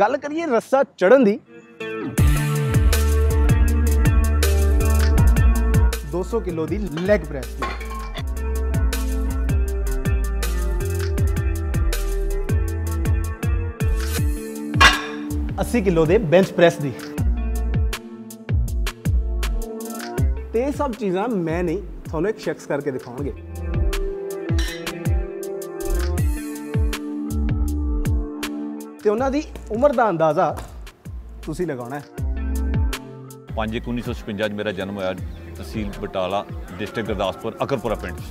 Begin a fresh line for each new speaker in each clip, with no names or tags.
ਗੱਲ ਕਰੀਏ ਰੱਸਾ ਚੜਨ ਦੀ 200 ਕਿਲੋ ਦੀ ਲੈਗ ਪ੍ਰੈਸ ਦੀ ਅੱਸੀ ਕਿਲੋ ਦੇ ਬੈਂਚ ਪ੍ਰੈਸ ਦੀ ਤੇ ਸਭ ਚੀਜ਼ਾਂ ਮੈਂ ਨਹੀਂ ਤੁਹਾਨੂੰ ਇੱਕ ਸ਼ਖਸ ਕਰਕੇ ਦਿਖਾਉਣਗੇ ਤੇ ਉਹਨਾਂ ਦੀ ਉਮਰ ਦਾ ਅੰਦਾਜ਼ਾ ਤੁਸੀਂ ਲਗਾਉਣਾ ਹੈ
5 1956 ਚ ਮੇਰਾ ਜਨਮ ਹੋਇਆ ਤਹਿਸੀਲ ਬਟਾਲਾ ਡਿਸਟ੍ਰਿਕਟ ਗੁਰਦਾਸਪੁਰ ਅਕਰਪੁਰਾ ਪਿੰਡ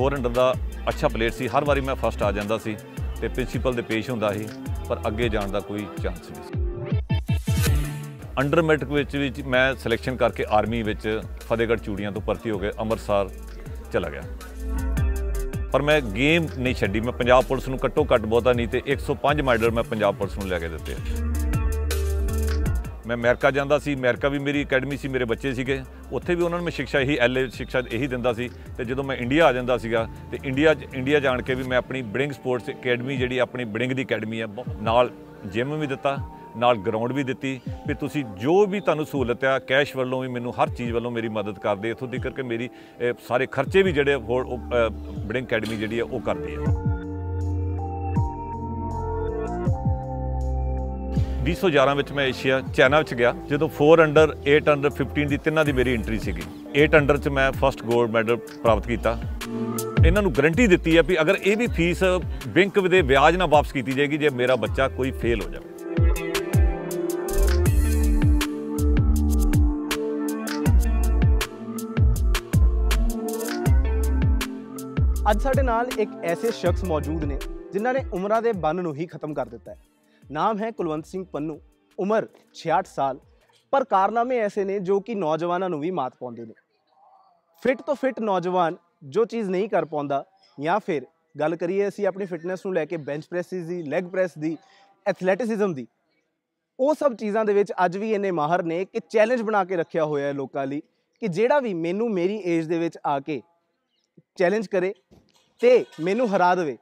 400 ਦਾ ਅੱਛਾ ਪਲੇਟ ਸੀ ਹਰ ਵਾਰੀ ਮੈਂ ਫਸਟ ਆ ਜਾਂਦਾ ਸੀ ਤੇ ਪ੍ਰਿੰਸੀਪਲ ਦੇ ਪੇਸ਼ ਹੁੰਦਾ ਸੀ ਪਰ ਅੱਗੇ ਜਾਣ ਦਾ ਕੋਈ ਚਾਂਸ ਨਹੀਂ ਸੀ ਅੰਡਰ ਮੈਟ੍ਰਿਕ ਵਿੱਚ ਵਿੱਚ ਮੈਂ ਸਿਲੈਕਸ਼ਨ ਕਰਕੇ ਆਰਮੀ ਵਿੱਚ ਫਤਿਹਗੜ੍ਹ ਚੂੜੀਆਂ ਤੋਂ ਭਰਤੀ ਹੋ ਕੇ ਅੰਮ੍ਰਿਤਸਰ ਚਲਾ ਗਿਆ ਪਰ ਮੈਂ ਗੇਮ ਨਹੀਂ ਛੱਡੀ ਮੈਂ ਪੰਜਾਬ ਪੁਲਿਸ ਨੂੰ ਘੱਟੋ ਘੱਟ ਬਹੁਤਾ ਨਹੀਂ ਤੇ 105 ਮਾਡਲ ਮੈਂ ਪੰਜਾਬ ਪੁਲਿਸ ਨੂੰ ਲੈ ਕੇ ਦਿੱਤੇ ਮੈਂ ਅਮਰੀਕਾ ਜਾਂਦਾ ਸੀ ਅਮਰੀਕਾ ਵੀ ਮੇਰੀ ਅਕੈਡਮੀ ਸੀ ਮੇਰੇ ਬੱਚੇ ਸੀਗੇ ਉੱਥੇ ਵੀ ਉਹਨਾਂ ਨੂੰ ਮੈਂ ਸਿੱਖਿਆ ਇਹੀ ਐਲ ਸਿੱਖਿਆ ਇਹੀ ਦਿੰਦਾ ਸੀ ਤੇ ਜਦੋਂ ਮੈਂ ਇੰਡੀਆ ਆ ਜਾਂਦਾ ਸੀਗਾ ਤੇ ਇੰਡੀਆ ਇੰਡੀਆ ਜਾਣ ਕੇ ਵੀ ਮੈਂ ਆਪਣੀ ਬੜਿੰਗ ਸਪੋਰਟਸ ਅਕੈਡਮੀ ਜਿਹੜੀ ਆਪਣੀ ਬੜਿੰਗ ਦੀ ਅਕੈਡਮੀ ਹੈ ਨਾਲ ਜਿਮ ਵੀ ਦਿੱਤਾ ਨਾਲ ਗਰਾਊਂਡ ਵੀ ਦਿੱਤੀ ਵੀ ਤੁਸੀਂ ਜੋ ਵੀ ਤੁਹਾਨੂੰ ਸਹੂਲਤ ਆ ਕੈਸ਼ ਵੱਲੋਂ ਵੀ ਮੈਨੂੰ ਹਰ ਚੀਜ਼ ਵੱਲੋਂ ਮੇਰੀ ਮਦਦ ਕਰਦੇ ਇਥੋਂ ਤੱਕ ਕਿ ਮੇਰੀ ਸਾਰੇ ਖਰਚੇ ਵੀ ਜਿਹੜੇ ਬੜਿੰਗ ਅਕੈਡਮੀ ਜਿਹੜੀ ਆ ਉਹ ਕਰਦੀ ਆ 2011 ਵਿੱਚ ਮੈਂ ਏਸ਼ੀਆ ਚਾਈਨਾ ਵਿੱਚ ਗਿਆ ਜਦੋਂ 4 ਅੰਡਰ 8 ਅੰਡਰ 15 ਦੀ ਤਿੰਨਾਂ ਦੀ ਮੇਰੀ ਐਂਟਰੀ ਸੀਗੀ 8 ਅੰਡਰ 'ਚ ਮੈਂ ਫਸਟ 골ਡ ਮੈਡਲ ਪ੍ਰਾਪਤ ਕੀਤਾ ਇਹਨਾਂ ਨੂੰ ਗਰੰਟੀ ਦਿੱਤੀ ਹੈ ਵੀ ਅਗਰ ਇਹ ਵੀ ਫੀਸ ਬੈਂਕ ਦੇ ਵਿਆਜ ਨਾਲ ਵਾਪਸ ਕੀਤੀ ਜਾਏਗੀ ਜੇ ਮੇਰਾ ਬੱਚਾ ਕੋਈ ਫੇਲ ਹੋ ਜਾਵੇ
ਅੱਜ ਸਾਡੇ ਨਾਲ ਇੱਕ ਐਸੇ ਸ਼ਖਸ ਮੌਜੂਦ ਨੇ ਜਿਨ੍ਹਾਂ ਨੇ ਉਮਰਾਂ ਦੇ ਬੰਨ ਨੂੰ ਹੀ ਖਤਮ ਕਰ ਦਿੱਤਾ ਹੈ ਨਾਮ ਹੈ ਕੁਲਵੰਤ ਸਿੰਘ ਪੰਨੂ ਉਮਰ 66 ਸਾਲ ਪਰ ਕਾਰਨਾਮੇ ਐਸੇ ਨੇ ਜੋ ਕਿ ਨੌਜਵਾਨਾਂ ਨੂੰ ਵੀ ਮਾਤ ਪਾਉਂਦੇ ਨੇ ਫਿਟ ਤੋਂ ਫਿਟ ਨੌਜਵਾਨ ਜੋ ਚੀਜ਼ ਨਹੀਂ ਕਰ ਪਾਉਂਦਾ ਜਾਂ ਫਿਰ ਗੱਲ ਕਰੀਏ ਅਸੀਂ ਆਪਣੀ ਫਿਟਨੈਸ ਨੂੰ ਲੈ ਕੇ ਬੈਂਚ ਪ੍ਰੈਸਿਸ ਦੀ ਲੈਗ ਪ੍ਰੈਸ ਦੀ ਐਥਲੈਟਿਸਿਜ਼ਮ ਦੀ ਉਹ ਸਭ ਚੀਜ਼ਾਂ ਦੇ ਵਿੱਚ ਅੱਜ ਵੀ ਇੰਨੇ ਮਾਹਰ ਨੇ ਕਿ ਚੈਲੰਜ ਬਣਾ ਕੇ ਰੱਖਿਆ ਹੋਇਆ ਹੈ ਲੋਕਾਂ ਲਈ ਕਿ ਜਿਹੜਾ ਵੀ ਮੈਨੂੰ ਮੇਰੀ ਏਜ ਦੇ ਵਿੱਚ ਆ ਕੇ ਚੈਲੰਜ ਕਰੇ ਤੇ ਮੈਨੂੰ ਹਰਾ ਦੇਵੇ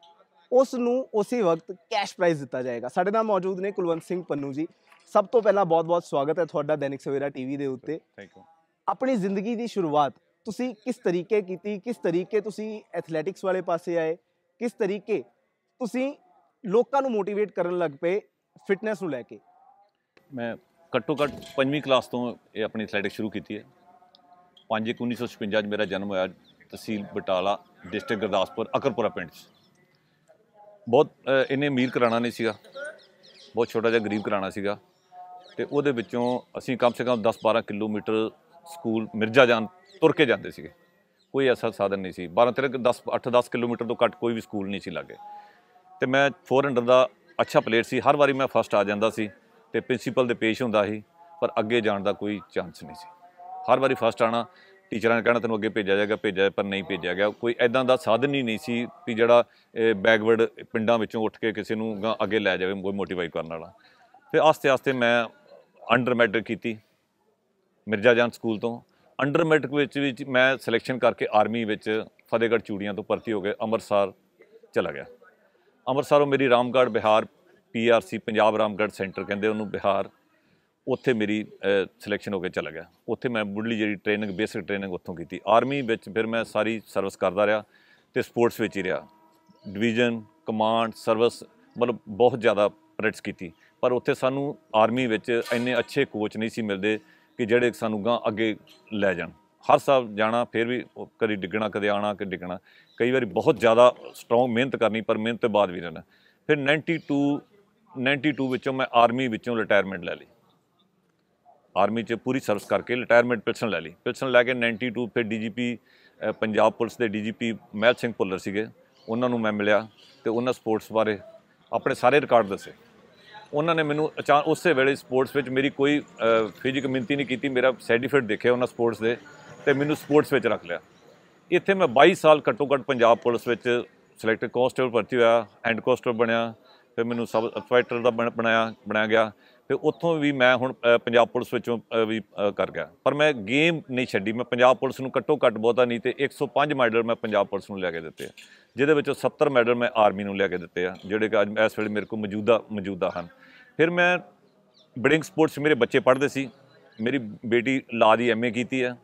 ਉਸ ਨੂੰ ਉਸੇ ਵਕਤ ਕੈਸ਼ ਪ੍ਰਾਈਜ਼ ਦਿੱਤਾ ਜਾਏਗਾ ਸਾਡੇ ਨਾਲ ਮੌਜੂਦ ਨੇ ਕੁਲਵੰਤ ਸਿੰਘ ਪੰਨੂ ਜੀ ਸਭ ਤੋਂ ਪਹਿਲਾਂ ਬਹੁਤ-ਬਹੁਤ ਸਵਾਗਤ ਹੈ ਤੁਹਾਡਾ ਦੈਨਿਕ ਸਵੇਰਾ ਟੀਵੀ ਦੇ ਉੱਤੇ ਥੈਂਕ ਯੂ ਆਪਣੀ ਜ਼ਿੰਦਗੀ ਦੀ ਸ਼ੁਰੂਆਤ ਤੁਸੀਂ ਕਿਸ ਤਰੀਕੇ ਕੀਤੀ ਕਿਸ ਤਰੀਕੇ ਤੁਸੀਂ ਐਥਲੈਟਿਕਸ ਵਾਲੇ ਪਾਸੇ ਆਏ ਕਿਸ ਤਰੀਕੇ ਤੁਸੀਂ ਲੋਕਾਂ ਨੂੰ ਮੋਟੀਵੇਟ ਕਰਨ ਲੱਗ ਪਏ ਫਿਟਨੈਸ ਨੂੰ ਲੈ ਕੇ
ਮੈਂ ਘੱਟੋ ਘੱਟ 5ਵੀਂ ਕਲਾਸ ਤੋਂ ਇਹ ਆਪਣੀ ਐਥਲੈਟਿਕ ਸ਼ੁਰੂ ਕੀਤੀ ਹੈ 5 1956 'ਚ ਮੇਰਾ ਜਨਮ ਹੋਇਆ ਤਹਿਸੀਲ ਬਟਾਲਾ ਡਿਸਟ੍ਰਿਕਟ ਗੁਰਦਾਸਪੁਰ ਅਕਰਪੁਰਾ ਪਿੰਡ 'ਚ ਬਹੁਤ ਇਹਨੇ ਅਮੀਰ ਘਰਾਣਾ ਨਹੀਂ ਸੀਗਾ ਬਹੁਤ ਛੋਟਾ ਜਿਹਾ ਗਰੀਬ ਘਰਾਣਾ ਸੀਗਾ ਤੇ ਉਹਦੇ ਵਿੱਚੋਂ ਅਸੀਂ ਕਮ ਸੇ ਕਮ 10-12 ਕਿਲੋਮੀਟਰ ਸਕੂਲ ਮਿਰਜ਼ਾ ਜਾਨ ਤੁਰ ਕੇ ਜਾਂਦੇ ਸੀਗੇ ਕੋਈ ਐਸਾ ਸਾਧਨ ਨਹੀਂ ਸੀ 12 13 10 8-10 ਕਿਲੋਮੀਟਰ ਤੋਂ ਘੱਟ ਕੋਈ ਵੀ ਸਕੂਲ ਨਹੀਂ ਸੀ ਲੱਗੇ ਤੇ ਮੈਂ 400 ਦਾ ਅੱਛਾ ਪਲੇਅਰ ਸੀ ਹਰ ਵਾਰੀ ਮੈਂ ਫਸਟ ਆ ਜਾਂਦਾ ਸੀ ਤੇ ਪ੍ਰਿੰਸੀਪਲ ਦੇ ਪੇਸ਼ ਹੁੰਦਾ ਸੀ ਪਰ ਅੱਗੇ ਜਾਣ ਦਾ ਕੋਈ ਚਾਂਸ ਨਹੀਂ ਸੀ ਹਰ ਵਾਰੀ ਫਸਟ ਆਣਾ ਟੀਚਰਾਂ ਨੇ ਕਹਿਣਾ ਤੈਨੂੰ ਅੱਗੇ ਭੇਜਿਆ ਜਾਏਗਾ ਭੇਜਿਆ ਪਰ ਨਹੀਂ ਭੇਜਿਆ ਗਿਆ ਕੋਈ ਐਦਾਂ ਦਾ ਸਾਧਨ ਹੀ ਨਹੀਂ ਸੀ ਕਿ ਜਿਹੜਾ ਬੈਕਵਰਡ ਪਿੰਡਾਂ ਵਿੱਚੋਂ ਉੱਠ ਕੇ ਕਿਸੇ ਨੂੰ ਅੱਗੇ ਲੈ ਜਾਵੇ ਕੋਈ ਮੋਟੀਵੇਟ ਕਰਨ ਵਾਲਾ ਫਿਰ ਆਸਤੇ-ਆਸਤੇ ਮੈਂ ਅੰਡਰ ਮੈਟ੍ਰਿਕ ਕੀਤੀ ਮਿਰਜ਼ਾ ਜਾਨ ਸਕੂਲ ਤੋਂ ਅੰਡਰ ਮੈਟ੍ਰਿਕ ਵਿੱਚ ਵਿੱਚ ਮੈਂ ਸਿਲੈਕਸ਼ਨ ਕਰਕੇ ਆਰਮੀ ਵਿੱਚ ਫਤਿਹਗੜ੍ਹ ਚੂੜੀਆਂ ਤੋਂ ਭਰਤੀ ਹੋ ਕੇ ਅੰਮ੍ਰਿਤਸਰ ਚਲਾ ਗਿਆ ਅੰਮ੍ਰਿਤਸਰੋਂ ਮੇਰੀ ਰਾਮਗੜ੍ਹ ਬਿਹਾਰ ਪੀਆਰਸੀ ਪੰਜਾਬ ਰਾਮਗੜ੍ਹ ਸੈਂਟਰ ਕਹਿੰਦੇ ਉਹਨੂੰ ਬਿਹਾਰ ਉੱਥੇ ਮੇਰੀ ਸਿਲੈਕਸ਼ਨ ਹੋ ਕੇ ਚਲਾ ਗਿਆ ਉੱਥੇ ਮੈਂ ਮੁੱਢਲੀ ਜਿਹੜੀ ਟ੍ਰੇਨਿੰਗ ਬੇਸਿਕ ਟ੍ਰੇਨਿੰਗ ਉੱਥੋਂ ਕੀਤੀ ਆਰਮੀ ਵਿੱਚ ਫਿਰ ਮੈਂ ਸਾਰੀ ਸਰਵਿਸ ਕਰਦਾ ਰਿਹਾ ਤੇ ਸਪੋਰਟਸ ਵਿੱਚ ਹੀ ਰਿਹਾ ਡਿਵੀਜ਼ਨ ਕਮਾਂਡ ਸਰਵਿਸ ਮਤਲਬ ਬਹੁਤ ਜ਼ਿਆਦਾ ਪ੍ਰੈਕਟਿਸ ਕੀਤੀ ਪਰ ਉੱਥੇ ਸਾਨੂੰ ਆਰਮੀ ਵਿੱਚ ਇੰਨੇ ਅੱਛੇ ਕੋਚ ਨਹੀਂ ਸੀ ਮਿਲਦੇ ਕਿ ਜਿਹੜੇ ਸਾਨੂੰ ਗਾਂ ਅੱਗੇ ਲੈ ਜਾਣ ਹਰ ਸਾਲ ਜਾਣਾ ਫਿਰ ਵੀ ਕਦੀ ਡਿੱਗਣਾ ਕਦੇ ਆਣਾ ਕਿ ਡਿੱਗਣਾ ਕਈ ਵਾਰੀ ਬਹੁਤ ਜ਼ਿਆਦਾ ਸਟਰੋਂਗ ਮਿਹਨਤ ਕਰਨੀ ਪਰ ਮਿਹਨਤ ਤੋਂ ਬਾਅਦ ਵੀ ਰਹਿਣਾ ਫਿਰ 92 92 ਵਿੱਚੋਂ ਮੈਂ ਆਰਮੀ ਵਿੱਚੋਂ ਰਿਟਾਇਰਮੈਂਟ ਲੈ ਲਈ ਆਰਮੀ 'ਚ ਪੂਰੀ ਸਰਵਿਸ ਕਰਕੇ ਰਿਟਾਇਰਮੈਂਟ ਪੈਨਸ਼ਨ ਲੈ ਲਈ ਪੈਨਸ਼ਨ ਲੈ ਕੇ 92 ਫਿਰ ਡੀਜੀਪੀ ਪੰਜਾਬ ਪੁਲਿਸ ਦੇ ਡੀਜੀਪੀ ਮਹਿਲ ਸਿੰਘ ਪੁੱਲਰ ਸੀਗੇ ਉਹਨਾਂ ਨੂੰ ਮੈਂ ਮਿਲਿਆ ਤੇ ਉਹਨਾਂ ਸਪੋਰਟਸ ਬਾਰੇ ਆਪਣੇ ਸਾਰੇ ਰਿਕਾਰਡ ਦੱਸੇ ਉਹਨਾਂ ਨੇ ਮੈਨੂੰ ਅਚਾਨ ਉਸੇ ਵੇਲੇ ਸਪੋਰਟਸ ਵਿੱਚ ਮੇਰੀ ਕੋਈ ਫਿਜ਼ੀਕ ਮਿੰਤੀ ਨਹੀਂ ਕੀਤੀ ਮੇਰਾ ਸਰਟੀਫਿਕੇਟ ਦੇਖਿਆ ਉਹਨਾਂ ਸਪੋਰਟਸ ਦੇ ਤੇ ਮੈਨੂੰ ਸਪੋਰਟਸ ਵਿੱਚ ਰੱਖ ਲਿਆ ਇੱਥੇ ਮੈਂ 22 ਸਾਲ ਘੱਟੋ ਘੱਟ ਪੰਜਾਬ ਪੁਲਿਸ ਵਿੱਚ ਸਿਲੈਕਟਡ ਕਾਂਸਟੇਬਲ ਭਰਤੀ ਹੋਇਆ ਐਂਡ ਕਾਂਸਟੇਬਲ ਬਣਿਆ ਫਿਰ ਮੈਨੂੰ ਸਬ ਇੰਸਪੈਕਟਰ ਦਾ ਬਣਾਇਆ ਬਣਾਇਆ ਗਿਆ ਤੇ ਉੱਥੋਂ ਵੀ ਮੈਂ ਹੁਣ ਪੰਜਾਬ ਪੁਲਿਸ ਵਿੱਚੋਂ ਵੀ ਕਰ ਗਿਆ ਪਰ ਮੈਂ ਗੇਮ ਨਹੀਂ ਛੱਡੀ ਮੈਂ ਪੰਜਾਬ ਪੁਲਿਸ ਨੂੰ ਕੱਟੋ ਕੱਟ ਬਹੁਤਾ ਨਹੀਂ ਤੇ 105 ਮੈਡਲ ਮੈਂ ਪੰਜਾਬ ਪੁਲਿਸ ਨੂੰ ਲੈ ਕੇ ਦਿੱਤੇ ਆ ਜਿਹਦੇ ਵਿੱਚੋਂ 70 ਮੈਡਲ ਮੈਂ ਆਰਮੀ ਨੂੰ ਲੈ ਕੇ ਦਿੱਤੇ ਆ ਜਿਹੜੇ ਕਿ ਅੱਜ ਇਸ ਵੇਲੇ ਮੇਰੇ ਕੋਲ ਮੌਜੂਦਾ ਮੌਜੂਦਾ ਹਨ ਫਿਰ ਮੈਂ ਬੜਿੰਗ ਸਪੋਰਟਸ ਮੇਰੇ ਬੱਚੇ ਪੜ੍ਹਦੇ ਸੀ ਮੇਰੀ ਬੇਟੀ ਲਾ ਦੀ ਐਮਏ ਕੀਤੀ ਆ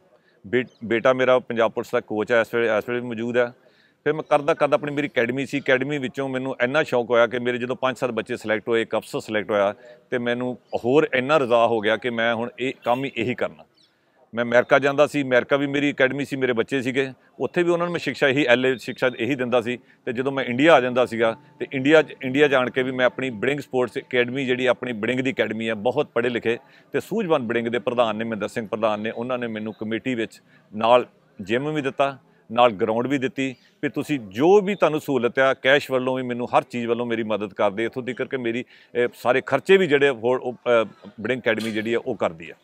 ਬੇਟਾ ਮੇਰਾ ਪੰਜਾਬ ਪੁਲਿਸ ਦਾ ਕੋਚ ਆ ਇਸ ਵੇਲੇ ਇਸ ਵੇਲੇ ਵੀ ਮੌਜੂਦ ਆ ਫਿਰ ਮੈਂ ਕਰਦਾ ਕਰਦਾ ਆਪਣੀ ਮੇਰੀ ਅਕੈਡਮੀ ਸੀ ਅਕੈਡਮੀ ਵਿੱਚੋਂ ਮੈਨੂੰ ਇੰਨਾ ਸ਼ੌਕ ਹੋਇਆ ਕਿ ਮੇਰੇ ਜਦੋਂ 5-7 ਬੱਚੇ ਸਿਲੈਕਟ ਹੋਏ ਕਪਸ ਸਿਲੈਕਟ ਹੋਇਆ ਤੇ ਮੈਨੂੰ ਹੋਰ ਇੰਨਾ ਰਜ਼ਾ ਹੋ ਗਿਆ ਕਿ ਮੈਂ ਹੁਣ ਇਹ ਕੰਮ ਹੀ ਇਹੀ ਕਰਨਾ ਮੈਂ ਅਮਰੀਕਾ ਜਾਂਦਾ ਸੀ ਅਮਰੀਕਾ ਵੀ ਮੇਰੀ ਅਕੈਡਮੀ ਸੀ ਮੇਰੇ ਬੱਚੇ ਸੀਗੇ ਉੱਥੇ ਵੀ ਉਹਨਾਂ ਨੂੰ ਮੈਂ ਸਿੱਖਿਆ ਇਹੀ ਐਲਏ ਸਿੱਖਿਆ ਇਹੀ ਦਿੰਦਾ ਸੀ ਤੇ ਜਦੋਂ ਮੈਂ ਇੰਡੀਆ ਆ ਜਾਂਦਾ ਸੀਗਾ ਤੇ ਇੰਡੀਆ ਇੰਡੀਆ ਜਾਣ ਕੇ ਵੀ ਮੈਂ ਆਪਣੀ ਬ੍ਰਿੰਗ ਸਪੋਰਟਸ ਅਕੈਡਮੀ ਜਿਹੜੀ ਆਪਣੀ ਬ੍ਰਿੰਗ ਦੀ ਅਕੈਡਮੀ ਹੈ ਬਹੁਤ ਪੜ੍ਹੇ ਲਿਖੇ ਤੇ ਸੂਝਵਾਨ ਬ੍ਰਿੰਗ ਦੇ ਪ੍ਰਧਾਨ ਨੇ ਮਹਿੰਦਰ ਸਿੰਘ ਪ੍ਰਧਾਨ ਨੇ ਉਹਨਾਂ ਨੇ ਮੈਨੂੰ ਕਮੇਟੀ ਵਿੱਚ ਨਾਲ ਜਿਮ ਵੀ ਦਿੱਤਾ ਨਾਲ ਗਰਾਊਂਡ ਵੀ ਦਿੱਤੀ ਵੀ ਤੁਸੀਂ ਜੋ ਵੀ ਤੁਹਾਨੂੰ ਸਹੂਲਤ ਆ ਕੈਸ਼ ਵੱਲੋਂ ਵੀ ਮੈਨੂੰ ਹਰ ਚੀਜ਼ ਵੱਲੋਂ ਮੇਰੀ ਮਦਦ ਕਰਦੇ ਇਥੋਂ ਤੱਕ ਕਿ ਮੇਰੀ ਸਾਰੇ ਖਰਚੇ ਵੀ ਜਿਹੜੇ ਬ੍ਰਿੰਗ ਅਕੈਡਮੀ ਜਿਹੜੀ ਆ ਉਹ ਕਰਦੀ ਆ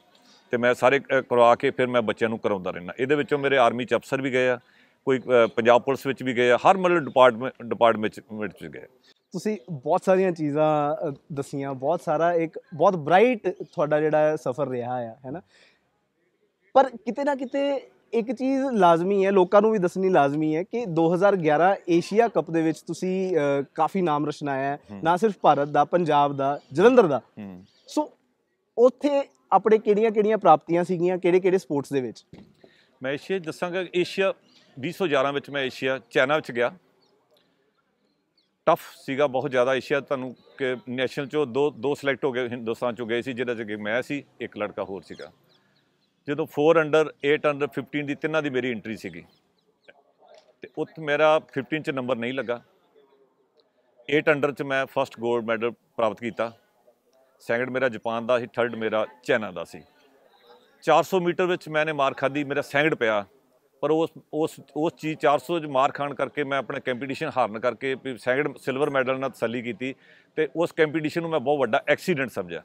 ਤੇ ਮੈਂ ਸਾਰੇ ਕਰਵਾ ਕੇ ਫਿਰ ਮੈਂ ਬੱਚਿਆਂ ਨੂੰ ਕਰਾਉਂਦਾ ਰਹਿਣਾ ਇਹਦੇ ਵਿੱਚੋਂ ਮੇਰੇ ਆਰਮੀ ਚ ਅਫਸਰ ਵੀ ਗਏ ਆ ਕੋਈ ਪੰਜਾਬ ਪੁਲਿਸ ਵਿੱਚ ਵੀ ਗਏ ਆ ਹਰ ਮਤਲਬ ਡਿਪਾਰਟਮੈਂਟ ਡਿਪਾਰਟਮੈਂਟ ਵਿੱਚ ਗਏ
ਤੁਸੀਂ ਬਹੁਤ ਸਾਰੀਆਂ ਚੀਜ਼ਾਂ ਦਸੀਆਂ ਬਹੁਤ ਸਾਰਾ ਇੱਕ ਬਹੁਤ ਬ੍ਰਾਈਟ ਤੁਹਾਡਾ ਜਿਹੜਾ ਸਫ਼ਰ ਰਿਹਾ ਆ ਹੈਨਾ ਪਰ ਕਿਤੇ ਨਾ ਕਿਤੇ ਇੱਕ ਚੀਜ਼ ਲਾਜ਼ਮੀ ਹੈ ਲੋਕਾਂ ਨੂੰ ਵੀ ਦੱਸਣੀ ਲਾਜ਼ਮੀ ਹੈ ਕਿ 2011 ਏਸ਼ੀਆ ਕੱਪ ਦੇ ਵਿੱਚ ਤੁਸੀਂ ਕਾਫੀ ਨਾਮ ਰਚਨਾਇਆ ਹੈ ਨਾ ਸਿਰਫ ਭਾਰਤ ਦਾ ਪੰਜਾਬ ਦਾ ਜਲੰਧਰ ਦਾ ਸੋ ਉੱਥੇ ਆਪਣੇ ਕਿਹੜੀਆਂ-ਕਿਹੜੀਆਂ ਪ੍ਰਾਪਤੀਆਂ ਸੀਗੀਆਂ ਕਿਹੜੇ-ਕਿਹੜੇ ਸਪੋਰਟਸ ਦੇ ਵਿੱਚ
ਮੈਂ ਇਸ਼ੇ ਦੱਸਾਂਗਾ ਏਸ਼ੀਆ 2011 ਵਿੱਚ ਮੈਂ ਏਸ਼ੀਆ ਚਾਈਨਾ ਵਿੱਚ ਗਿਆ ਟਫ ਸੀਗਾ ਬਹੁਤ ਜ਼ਿਆਦਾ ਏਸ਼ੀਆ ਤੁਹਾਨੂੰ ਨੈਸ਼ਨਲ ਚੋਂ ਦੋ ਦੋ ਸਿਲੈਕਟ ਹੋ ਗਏ ਹਿੰਦੁਸਤਾਨ ਚੋਂ ਗਏ ਸੀ ਜਿਹਦੇ ਚ ਮੈਂ ਸੀ ਇੱਕ ਲੜਕਾ ਹੋਰ ਸੀਗਾ ਜਦੋਂ 4 ਅੰਡਰ 8 ਅੰਡਰ 15 ਦੀ ਤਿੰਨਾਂ ਦੀ ਮੇਰੀ ਐਂਟਰੀ ਸੀਗੀ ਤੇ ਉੱਥ ਮੇਰਾ 15 ਚ ਨੰਬਰ ਨਹੀਂ ਲੱਗਾ 8 ਅੰਡਰ ਚ ਮੈਂ ਫਸਟ 골ਡ ਮੈਡਲ ਪ੍ਰਾਪਤ ਕੀਤਾ ਸੈਕੰਡ ਮੇਰਾ ਜਾਪਾਨ ਦਾ ਸੀ ਥਰਡ ਮੇਰਾ ਚਾਈਨਾ ਦਾ ਸੀ 400 ਮੀਟਰ ਵਿੱਚ ਮੈਨੇ ਮਾਰ ਖਾਦੀ ਮੇਰਾ ਸੈਕੰਡ ਪਿਆ ਪਰ ਉਸ ਉਸ ਉਸ ਚੀਜ਼ 400 ਚ ਮਾਰ ਖਾਣ ਕਰਕੇ ਮੈਂ ਆਪਣੇ ਕੰਪੀਟੀਸ਼ਨ ਹਾਰਨ ਕਰਕੇ ਸੈਕੰਡ ਸਿਲਵਰ ਮੈਡਲ ਨਾਲ ਤਸੱਲੀ ਕੀਤੀ ਤੇ ਉਸ ਕੰਪੀਟੀਸ਼ਨ ਨੂੰ ਮੈਂ ਬਹੁਤ ਵੱਡਾ ਐਕਸੀਡੈਂਟ ਸਮਝਿਆ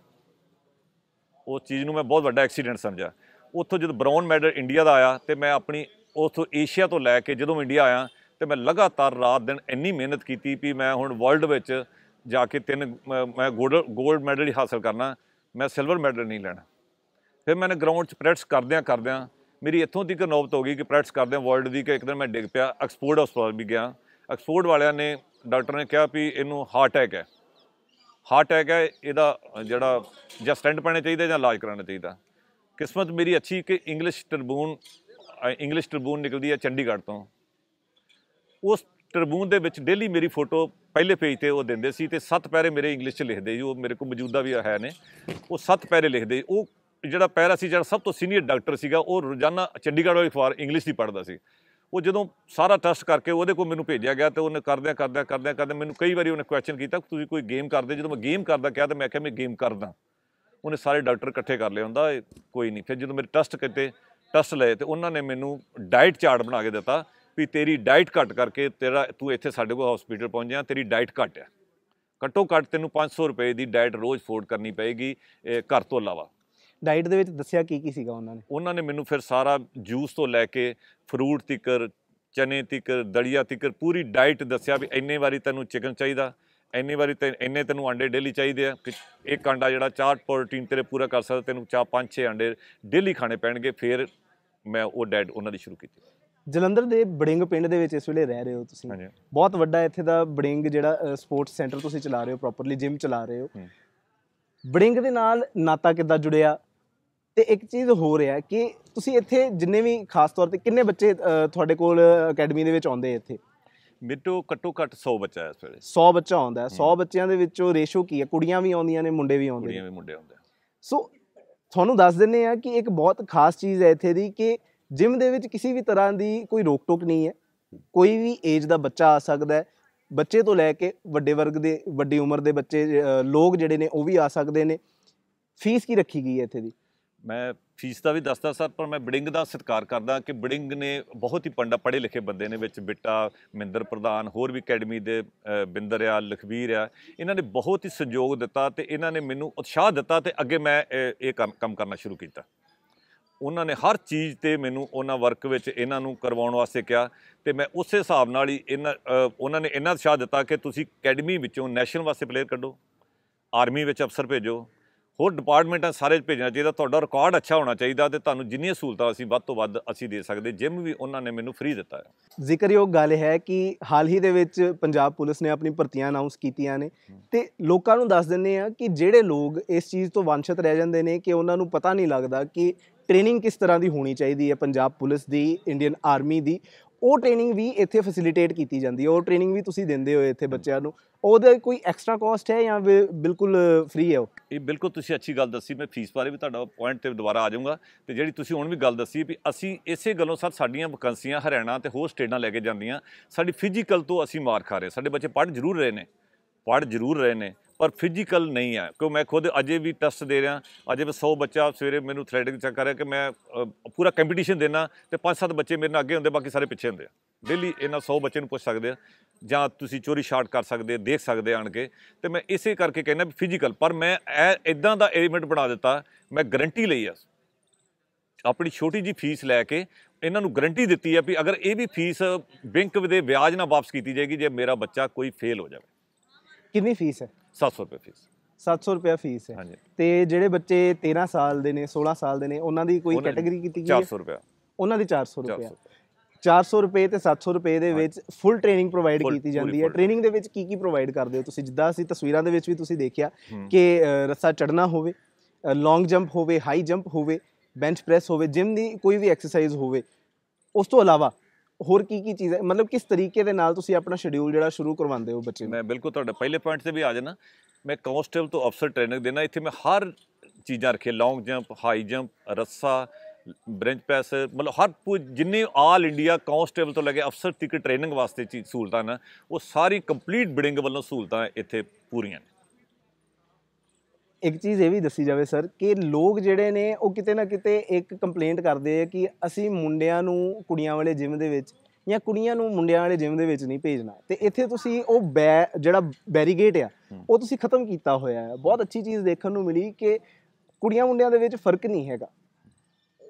ਉਸ ਚੀਜ਼ ਨੂੰ ਮੈਂ ਬਹੁਤ ਵੱਡਾ ਐਕਸੀਡੈਂਟ ਸਮਝਿਆ ਉੱਥੋਂ ਜਦੋਂ ਬ੍ਰਾਊਨ ਮੈਡਲ ਇੰਡੀਆ ਦਾ ਆਇਆ ਤੇ ਮੈਂ ਆਪਣੀ ਉੱਥੋਂ ਏਸ਼ੀਆ ਤੋਂ ਲੈ ਕੇ ਜਦੋਂ ਇੰਡੀਆ ਆਇਆ ਤੇ ਮੈਂ ਲਗਾਤਾਰ ਰਾਤ ਦਿਨ ਇੰਨੀ ਮਿਹਨਤ ਕੀਤੀ ਵੀ ਮੈਂ ਹੁਣ ਵਰਲਡ ਵਿੱਚ ਜਾ ਕੇ ਤਿੰਨ ਮੈਂ ਗੋਲਡ ਮੈਡਲ ਹੀ ਹਾਸਲ ਕਰਨਾ ਮੈਂ ਸਿਲਵਰ ਮੈਡਲ ਨਹੀਂ ਲੈਣਾ ਫਿਰ ਮੈਂ ਗਰਾਊਂਡ 'ਚ ਪ੍ਰੈਕਟਿਸ ਕਰਦਿਆਂ ਕਰਦਿਆਂ ਮੇਰੀ ਇੱਥੋਂ ਤੱਕ ਨੌਬਤ ਹੋ ਗਈ ਕਿ ਪ੍ਰੈਕਟਿਸ ਕਰਦਿਆਂ ਵਰਲਡ ਦੀ ਕਿ ਇੱਕ ਦਿਨ ਮੈਂ ਡਿੱਗ ਪਿਆ ਐਕਸਪੋਰਟ ਹਸਪਤਾਲ ਵੀ ਗਿਆ ਐਕਸਪੋਰਟ ਵਾਲਿਆਂ ਨੇ ਡਾਕਟਰ ਨੇ ਕਿਹਾ ਵੀ ਇਹਨੂੰ ਹਾਰਟ ਅਟੈਕ ਹੈ ਹਾਰਟ ਅਟੈਕ ਹੈ ਇਹਦਾ ਜਿਹੜਾ ਜਾਂ ਸਟੈਂਡ ਪਾਣੇ ਚਾਹੀਦਾ ਜਾਂ ਇਲਾਜ ਕਰਾਉਣਾ ਚਾਹੀਦਾ ਕਿਸਮਤ ਮੇਰੀ ਅੱਛੀ ਕਿ ਇੰਗਲਿਸ਼ ਟ੍ਰਿਬਿਊਨ ਇੰਗਲਿਸ਼ ਟ੍ਰਿਬਿਊਨ ਨਿਕਲਦੀ ਹੈ ਚੰਡੀਗੜ੍ਹ ਤੋਂ ਉਸ ਟ੍ਰਿਬਿਊਨ ਦੇ ਵਿੱਚ ਡੇਲੀ ਮੇਰੀ ਫੋਟੋ ਪਹਿਲੇ ਪੇਜ ਤੇ ਉਹ ਦਿੰਦੇ ਸੀ ਤੇ ਸੱਤ ਪੈਰੇ ਮੇਰੇ ਇੰਗਲਿਸ਼ 'ਚ ਲਿਖਦੇ ਜੀ ਉਹ ਮੇਰੇ ਕੋਲ ਮੌਜੂਦਾ ਵੀ ਹੈ ਨੇ ਉਹ ਸੱਤ ਪੈਰੇ ਲਿਖਦੇ ਉਹ ਜਿਹੜਾ ਪੈਰਾ ਸੀ ਜਿਹੜਾ ਸਭ ਤੋਂ ਸੀਨੀਅਰ ਡਾਕਟਰ ਸੀਗਾ ਉਹ ਰੋਜ਼ਾਨਾ ਚੰਡੀਗੜ੍ਹ ਵਾਲੀ ਅਖਬਾਰ ਇੰਗਲਿਸ਼ ਦੀ ਪੜ੍ਹਦਾ ਸੀ ਉਹ ਜਦੋਂ ਸਾਰਾ ਟੈਸਟ ਕਰਕੇ ਉਹਦੇ ਕੋਲ ਮੈਨੂੰ ਭੇਜਿਆ ਗਿਆ ਤੇ ਉਹਨੇ ਕਰਦਿਆਂ ਕਰਦਿਆਂ ਕਰਦਿਆਂ ਕਰਦਿਆਂ ਮੈਨੂੰ ਕਈ ਵਾਰੀ ਉਹਨੇ ਕੁਐਸਚਨ ਕੀਤਾ ਤੁਸੀਂ ਕੋਈ ਗੇਮ ਕਰਦੇ ਜਦੋਂ ਮੈਂ ਗੇਮ ਕਰਦਾ ਕਿਹਾ ਤਾਂ ਮੈਂ ਕਿਹਾ ਮੈਂ ਗੇਮ ਕਰਦਾ ਉਹਨੇ ਸਾਰੇ ਡਾਕਟਰ ਇਕੱਠੇ ਕਰ ਲਏ ਹੁੰਦਾ ਕੋਈ ਨਹੀਂ ਫਿਰ ਜਦੋਂ ਮੇਰੇ ਟੈਸਟ ਕੀਤੇ ਟੈਸਟ ਲਏ ਤੇ ਉਹਨਾਂ ਨੇ ਮੈਨੂੰ ਡਾਈਟ ਚਾਰਟ ਬਣਾ ਕੇ ਦਿੱਤਾ ਵੀ ਤੇਰੀ ਡਾਈਟ ਘਟ ਕਰਕੇ ਤੇਰਾ ਤੂੰ ਇੱਥੇ ਸਾਡੇ ਕੋਲ ਹਸਪੀਟਲ ਪਹੁੰਚਿਆ ਤੇਰੀ ਡਾਈਟ ਘਟ ਹੈ ਘਟੋ ਘਟ ਤੈਨੂੰ 500 ਰੁਪਏ ਦੀ ਡਾਈਟ ਰੋਜ਼ ਫੋਰਡ ਕਰਨੀ ਪਏਗੀ ਘਰ ਤੋਂ ਇਲਾਵਾ
ਡਾਈਟ ਦੇ ਵਿੱਚ ਦੱਸਿਆ ਕੀ ਕੀ ਸੀਗਾ ਉਹਨਾਂ ਨੇ
ਉਹਨਾਂ ਨੇ ਮੈਨੂੰ ਫਿਰ ਸਾਰਾ ਜੂਸ ਤੋਂ ਲੈ ਕੇ ਫਰੂਟ ਤਿਕਰ ਚਨੇ ਤਿਕਰ ਦਲੀਆ ਤਿਕਰ ਪੂਰੀ ਡਾਈਟ ਦੱਸਿਆ ਵੀ ਇੰਨੇ ਵਾਰੀ ਤੈਨੂੰ ਚਿਕਨ ਚਾਹੀਦਾ ਇੰਨੀ ਵਾਰੀ ਤੇ ਇੰਨੇ ਤੈਨੂੰ ਅੰਡੇ ਡੇਲੀ ਚਾਹੀਦੇ ਆ ਕਿ ਇੱਕ ਅੰਡਾ ਜਿਹੜਾ ਚਾਰ ਪ੍ਰੋਟੀਨ ਤੇਰੇ ਪੂਰਾ ਕਰ ਸਕਦਾ ਤੈਨੂੰ ਚਾ ਪੰਜ ਛੇ ਅੰਡੇ ਡੇਲੀ ਖਾਣੇ ਪੈਣਗੇ ਫਿਰ ਮੈਂ ਉਹ ਡੈਡ ਉਹਨਾਂ ਦੀ ਸ਼ੁਰੂ ਕੀਤੀ
ਜਲੰਧਰ ਦੇ ਬੜਿੰਗ ਪਿੰਡ ਦੇ ਵਿੱਚ ਇਸ ਵੇਲੇ ਰਹਿ ਰਹੇ ਹੋ ਤੁਸੀਂ ਬਹੁਤ ਵੱਡਾ ਇੱਥੇ ਦਾ ਬੜਿੰਗ ਜਿਹੜਾ ਸਪੋਰਟਸ ਸੈਂਟਰ ਤੁਸੀਂ ਚਲਾ ਰਹੇ ਹੋ ਪ੍ਰੋਪਰਲੀ ਜਿਮ ਚਲਾ ਰਹੇ ਹੋ ਬੜਿੰਗ ਦੇ ਨਾਲ ਨਾਤਾ ਕਿੱਦਾਂ ਜੁੜਿਆ ਤੇ ਇੱਕ ਚੀਜ਼ ਹੋ ਰਿਹਾ ਕਿ ਤੁਸੀਂ ਇੱਥੇ ਜਿੰਨੇ ਵੀ ਖਾਸ ਤੌਰ ਤੇ ਕਿੰਨੇ ਬੱਚੇ ਤੁਹਾਡੇ ਕੋਲ ਅਕੈਡਮੀ ਦੇ ਵਿੱਚ ਆਉਂਦੇ ਇੱਥੇ
ਮਿੱਟੋ ਕਟੋ ਕਟ 100 ਬੱਚਾ ਇਸ ਵੇਲੇ
100 ਬੱਚਾ ਆਉਂਦਾ ਹੈ 100 ਬੱਚਿਆਂ ਦੇ ਵਿੱਚੋਂ ਰੇਸ਼ੋ ਕੀ ਹੈ ਕੁੜੀਆਂ ਵੀ ਆਉਂਦੀਆਂ ਨੇ ਮੁੰਡੇ ਵੀ ਆਉਂਦੇ ਨੇ ਕੁੜੀਆਂ ਵੀ ਮੁੰਡੇ ਆਉਂਦੇ ਸੋ ਤੁਹਾਨੂੰ ਦੱਸ ਦਿੰਨੇ ਆ ਕਿ ਇੱਕ ਬਹੁਤ ਖਾਸ ਚੀਜ਼ ਹੈ ਇੱਥੇ ਦੀ ਕਿ ਜਿਮ ਦੇ ਵਿੱਚ ਕਿਸੇ ਵੀ ਤਰ੍ਹਾਂ ਦੀ ਕੋਈ ਰੋਕ ਟੋਕ ਨਹੀਂ ਹੈ ਕੋਈ ਵੀ ਏਜ ਦਾ ਬੱਚਾ ਆ ਸਕਦਾ ਹੈ ਬੱਚੇ ਤੋਂ ਲੈ ਕੇ ਵੱਡੇ ਵਰਗ ਦੇ ਵੱਡੀ ਉਮਰ ਦੇ ਬੱਚੇ ਲੋਕ ਜਿਹੜੇ ਨੇ ਉਹ ਵੀ ਆ ਸਕਦੇ ਨੇ ਫੀਸ ਕੀ ਰੱਖੀ ਗਈ ਹੈ ਇੱਥੇ ਦੀ
ਮੈਂ ਫੀਸ ਦਾ ਵੀ ਦੱਸਦਾ ਸਰ ਪਰ ਮੈਂ ਬਿਡਿੰਗ ਦਾ ਸਤਿਕਾਰ ਕਰਦਾ ਕਿ ਬਿਡਿੰਗ ਨੇ ਬਹੁਤ ਹੀ ਪੰਡਾ ਪੜੇ ਲਿਖੇ ਬੰਦੇ ਨੇ ਵਿੱਚ ਬਿੱਟਾ ਮਿੰਦਰ ਪ੍ਰਧਾਨ ਹੋਰ ਵੀ ਅਕੈਡਮੀ ਦੇ ਬਿੰਦਰ ਆ ਲਖਵੀਰ ਆ ਇਹਨਾਂ ਨੇ ਬਹੁਤ ਹੀ ਸਹਿਯੋਗ ਦਿੱਤਾ ਤੇ ਇਹਨਾਂ ਨੇ ਮੈਨੂੰ ਉਤਸ਼ਾਹ ਦਿੱਤਾ ਤੇ ਅੱਗੇ ਮੈਂ ਇਹ ਕੰਮ ਕਰਨਾ ਸ਼ੁਰੂ ਕੀਤਾ ਉਹਨਾਂ ਨੇ ਹਰ ਚੀਜ਼ ਤੇ ਮੈਨੂੰ ਉਹਨਾਂ ਵਰਕ ਵਿੱਚ ਇਹਨਾਂ ਨੂੰ ਕਰਵਾਉਣ ਵਾਸਤੇ ਕਿਹਾ ਤੇ ਮੈਂ ਉਸੇ ਹਿਸਾਬ ਨਾਲ ਹੀ ਇਹਨਾਂ ਉਹਨਾਂ ਨੇ ਇਹਨਾਂ ਉਤਸ਼ਾਹ ਦਿੱਤਾ ਕਿ ਤੁਸੀਂ ਅਕੈਡਮੀ ਵਿੱਚੋਂ ਨੈਸ਼ਨਲ ਵਾਸਤੇ ਪਲੇਅਰ ਕੱਢੋ ਆਰਮੀ ਵਿੱਚ ਅਫਸਰ ਭੇਜੋ ਹੋਰ ਡਿਪਾਰਟਮੈਂਟਾਂ ਸਾਰੇ ਭੇਜਣਾ ਚਾਹੀਦਾ ਤੁਹਾਡਾ ਰਿਕਾਰਡ ਅੱਛਾ ਹੋਣਾ ਚਾਹੀਦਾ ਤੇ ਤੁਹਾਨੂੰ ਜਿੰਨੀਆਂ ਸਹੂਲਤਾਂ ਅਸੀਂ ਵੱਧ ਤੋਂ ਵੱਧ ਅਸੀਂ ਦੇ ਸਕਦੇ ਜਿਮ ਵੀ ਉਹਨਾਂ ਨੇ ਮੈਨੂੰ ਫ੍ਰੀ ਦਿੱਤਾ ਹੈ
ਜ਼ਿਕਰਯੋਗ ਗੱਲ ਹੈ ਕਿ ਹਾਲ ਹੀ ਦੇ ਵਿੱਚ ਪੰਜਾਬ ਪੁਲਿਸ ਨੇ ਆਪਣੀ ਭਰਤੀਆਂ ਅਨਾਉਂਸ ਕੀਤੀਆਂ ਨੇ ਤੇ ਲੋਕਾਂ ਨੂੰ ਦੱਸ ਦਿੰਨੇ ਆ ਕਿ ਜਿਹੜੇ ਲੋਕ ਇਸ ਚੀਜ਼ ਤੋਂ ਵਾਂਛਿਤ ਰਹਿ ਜਾਂਦੇ ਨੇ ਕਿ ਉਹਨਾਂ ਨੂੰ ਪਤਾ ਨਹੀਂ ਲੱਗਦਾ ਕਿ ਟ੍ਰੇਨਿੰਗ ਕਿਸ ਤਰ੍ਹਾਂ ਦੀ ਹੋਣੀ ਚਾਹੀਦੀ ਹੈ ਪੰਜਾਬ ਪੁਲਿਸ ਦੀ ਇੰਡੀਅਨ ਆਰਮੀ ਦੀ ਉਹ ਟ੍ਰੇਨਿੰਗ ਵੀ ਇੱਥੇ ਫੈਸਿਲਿਟੇਟ ਕੀਤੀ ਜਾਂਦੀ ਹੈ ਉਹ ਟ੍ਰੇਨਿੰਗ ਵੀ ਤੁਸੀਂ ਦਿੰਦੇ ਹੋ ਇੱਥੇ ਬੱਚਿਆਂ ਨੂੰ ਉਹਦੇ ਕੋਈ ਐਕਸਟਰਾ ਕਾਸਟ ਹੈ ਜਾਂ ਬਿਲਕੁਲ ਫ੍ਰੀ ਹੈ ਉਹ
ਇਹ ਬਿਲਕੁਲ ਤੁਸੀਂ ਅੱਛੀ ਗੱਲ ਦੱਸੀ ਮੈਂ ਫੀਸ ਬਾਰੇ ਵੀ ਤੁਹਾਡਾ ਪੁਆਇੰਟ ਤੇ ਦੁਬਾਰਾ ਆ ਜਾਊਂਗਾ ਤੇ ਜਿਹੜੀ ਤੁਸੀਂ ਹੁਣ ਵੀ ਗੱਲ ਦੱਸੀ ਵੀ ਅਸੀਂ ਇਸੇ ਗੱਲੋਂ ਸਰ ਸਾਡੀਆਂ ਵਕੈਂਸੀਆਂ ਹਰਿਆਣਾ ਤੇ ਹੋਰ ਸਟੇਟਾਂ ਲੈ ਕੇ ਜਾਂਦੀਆਂ ਸਾਡੀ ਫਿਜ਼ੀਕਲ ਤੋਂ ਅਸੀਂ ਮਾਰ ਖਾ ਰਹੇ ਸਾਡੇ ਬੱਚੇ ਪੜ੍ਹ ਜ਼ਰੂਰ ਰਹੇ ਨੇ ਪੜ੍ਹ ਜ਼ਰੂਰ ਰਹੇ ਨੇ ਪਰ ਫਿਜ਼ੀਕਲ ਨਹੀਂ ਆ ਕਿਉਂ ਮੈਂ ਖੁਦ ਅਜੇ ਵੀ ਟੈਸਟ ਦੇ ਰਿਹਾ ਅਜੇ ਵੀ 100 ਬੱਚਾ ਸਵੇਰੇ ਮੈਨੂੰ ਥ੍ਰੈਡਿੰਗ ਚੈੱਕ ਕਰ ਰਿਹਾ ਕਿ ਮੈਂ ਪੂਰਾ ਕੰਪੀਟੀਸ਼ਨ ਦੇਣਾ ਤੇ 5-7 ਬੱਚੇ ਮੇਰੇ ਨਾਲ ਅੱਗੇ ਹੁੰਦੇ ਬਾਕੀ ਸਾਰੇ ਪਿੱਛੇ ਹੁੰਦੇ ਆ ਡੇਲੀ ਇਹਨਾਂ 100 ਬੱਚੇ ਨੂੰ ਪੁੱਛ ਸਕਦੇ ਆ ਜਾਂ ਤੁਸੀਂ ਚੋਰੀ ਸ਼ਾਟ ਕਰ ਸਕਦੇ ਦੇਖ ਸਕਦੇ ਆਣ ਕੇ ਤੇ ਮੈਂ ਇਸੇ ਕਰਕੇ ਕਹਿੰਦਾ ਫਿਜ਼ੀਕਲ ਪਰ ਮੈਂ ਇਦਾਂ ਦਾ ਐਲੀਮੈਂਟ ਬਣਾ ਦਿੱਤਾ ਮੈਂ ਗਾਰੰਟੀ ਲਈ ਆ ਆਪਣੀ ਛੋਟੀ ਜੀ ਫੀਸ ਲੈ ਕੇ ਇਹਨਾਂ ਨੂੰ ਗਾਰੰਟੀ ਦਿੱਤੀ ਹੈ ਵੀ ਅਗਰ ਇਹ ਵੀ ਫੀਸ ਬੈਂਕ ਦੇ ਵਿਆਜ ਨਾਲ ਵਾਪਸ ਕੀਤੀ ਜਾਏਗੀ ਜੇ ਮੇਰਾ ਬੱਚਾ ਕੋਈ ਫੇਲ ਹੋ ਜਾਵੇ ਕਿੰਨੀ ਫੀਸ ਹੈ 700 ਰੁਪਏ ਫੀਸ 700 ਰੁਪਏ ਫੀਸ ਹੈ
ਤੇ ਜਿਹੜੇ ਬੱਚੇ 13 ਸਾਲ ਦੇ ਨੇ 16 ਸਾਲ ਦੇ ਨੇ ਉਹਨਾਂ ਦੀ ਕੋਈ ਕੈਟਾਗਰੀ ਕੀਤੀ ਗਈ ਹੈ 400 ਰੁਪਏ ਉਹਨਾਂ ਦੀ 400 ਰੁਪਏ 400 ਰੁਪਏ ਤੇ 700 ਰੁਪਏ ਦੇ ਵਿੱਚ ਫੁੱਲ ਟ੍ਰੇਨਿੰਗ ਪ੍ਰੋਵਾਈਡ ਕੀਤੀ ਜਾਂਦੀ ਹੈ ਟ੍ਰੇਨਿੰਗ ਦੇ ਵਿੱਚ ਕੀ ਕੀ ਪ੍ਰੋਵਾਈਡ ਕਰਦੇ ਹੋ ਤੁਸੀਂ ਜਿੱਦਾਂ ਅਸੀਂ ਤਸਵੀਰਾਂ ਦੇ ਵਿੱਚ ਵੀ ਤੁਸੀਂ ਦੇਖਿਆ ਕਿ ਰੱਸਾ ਚੜਨਾ ਹੋਵੇ ਲੌਂਗ ਜੰਪ ਹੋਵੇ ਹਾਈ ਜੰਪ ਹੋਵੇ ਬੈਂਚ ਪ੍ਰੈਸ ਹੋਵੇ ਜਿਮ ਦੀ ਕੋਈ ਵੀ ਐਕਸਰਸਾਈਜ਼ ਹੋਵੇ ਉਸ ਤੋਂ ਇਲਾਵਾ ਹੋਰ ਕੀ ਕੀ ਚੀਜ਼ਾਂ ਮਤਲਬ ਕਿਸ ਤਰੀਕੇ ਦੇ ਨਾਲ ਤੁਸੀਂ ਆਪਣਾ ਸ਼ਡਿਊਲ ਜਿਹੜਾ ਸ਼ੁਰੂ ਕਰਵਾਉਂਦੇ ਹੋ ਬੱਚੇ ਮੈਂ
ਬਿਲਕੁਲ ਤੁਹਾਡੇ ਪਹਿਲੇ ਪੁਆਇੰਟ ਤੇ ਵੀ ਆ ਜਾਣਾ ਮੈਂ ਕਾਂਸਟੇਬਲ ਤੋਂ ਅਫਸਰ ਟ੍ਰੇਨਿੰਗ ਦੇਣਾ ਇੱਥੇ ਮੈਂ ਹਰ ਚੀਜ਼ਾਂ ਰੱਖੇ ਲੌਂਗ ਜੰਪ ਹਾਈ ਜੰਪ ਰੱਸਾ ਬ੍ਰੈਂਚ ਪੈਸ ਮਤਲਬ ਹਰ ਜਿੰਨੇ ਆਲ ਇੰਡੀਆ ਕਾਂਸਟੇਬਲ ਤੋਂ ਲੱਗੇ ਅਫਸਰ ਤੱਕ ਟ੍ਰੇਨਿੰਗ ਵਾਸਤੇ ਚੀਜ਼ ਸਹੂਲਤਾਂ ਨਾ ਉਹ ਸਾਰੀ ਕੰਪਲੀਟ ਬਿਡਿੰਗ ਵੱਲੋਂ ਸਹੂਲਤਾਂ ਇੱਥੇ ਪੂਰੀਆਂ ਨੇ
ਇੱਕ ਚੀਜ਼ ਇਹ ਵੀ ਦੱਸੀ ਜਾਵੇ ਸਰ ਕਿ ਲੋਕ ਜਿਹੜੇ ਨੇ ਉਹ ਕਿਤੇ ਨਾ ਕਿਤੇ ਇੱਕ ਕੰਪਲੇਂਟ ਕਰਦੇ ਆ ਕਿ ਅਸੀਂ ਮੁੰਡਿਆਂ ਨੂੰ ਕੁੜੀਆਂ ਵਾਲੇ ਜਿਮ ਦੇ ਵਿੱਚ ਜਾਂ ਕੁੜੀਆਂ ਨੂੰ ਮੁੰਡਿਆਂ ਵਾਲੇ ਜਿਮ ਦੇ ਵਿੱਚ ਨਹੀਂ ਭੇਜਣਾ ਤੇ ਇੱਥੇ ਤੁਸੀਂ ਉਹ ਜਿਹੜਾ ਬੈਰੀਗੇਟ ਆ ਉਹ ਤੁਸੀਂ ਖਤਮ ਕੀਤਾ ਹੋਇਆ ਹੈ ਬਹੁਤ ਅੱਛੀ ਚੀਜ਼ ਦੇਖਣ ਨੂੰ ਮਿਲੀ ਕਿ ਕੁੜੀਆਂ ਮੁੰਡਿਆਂ ਦੇ ਵਿੱਚ ਫਰਕ ਨਹੀਂ ਹੈਗਾ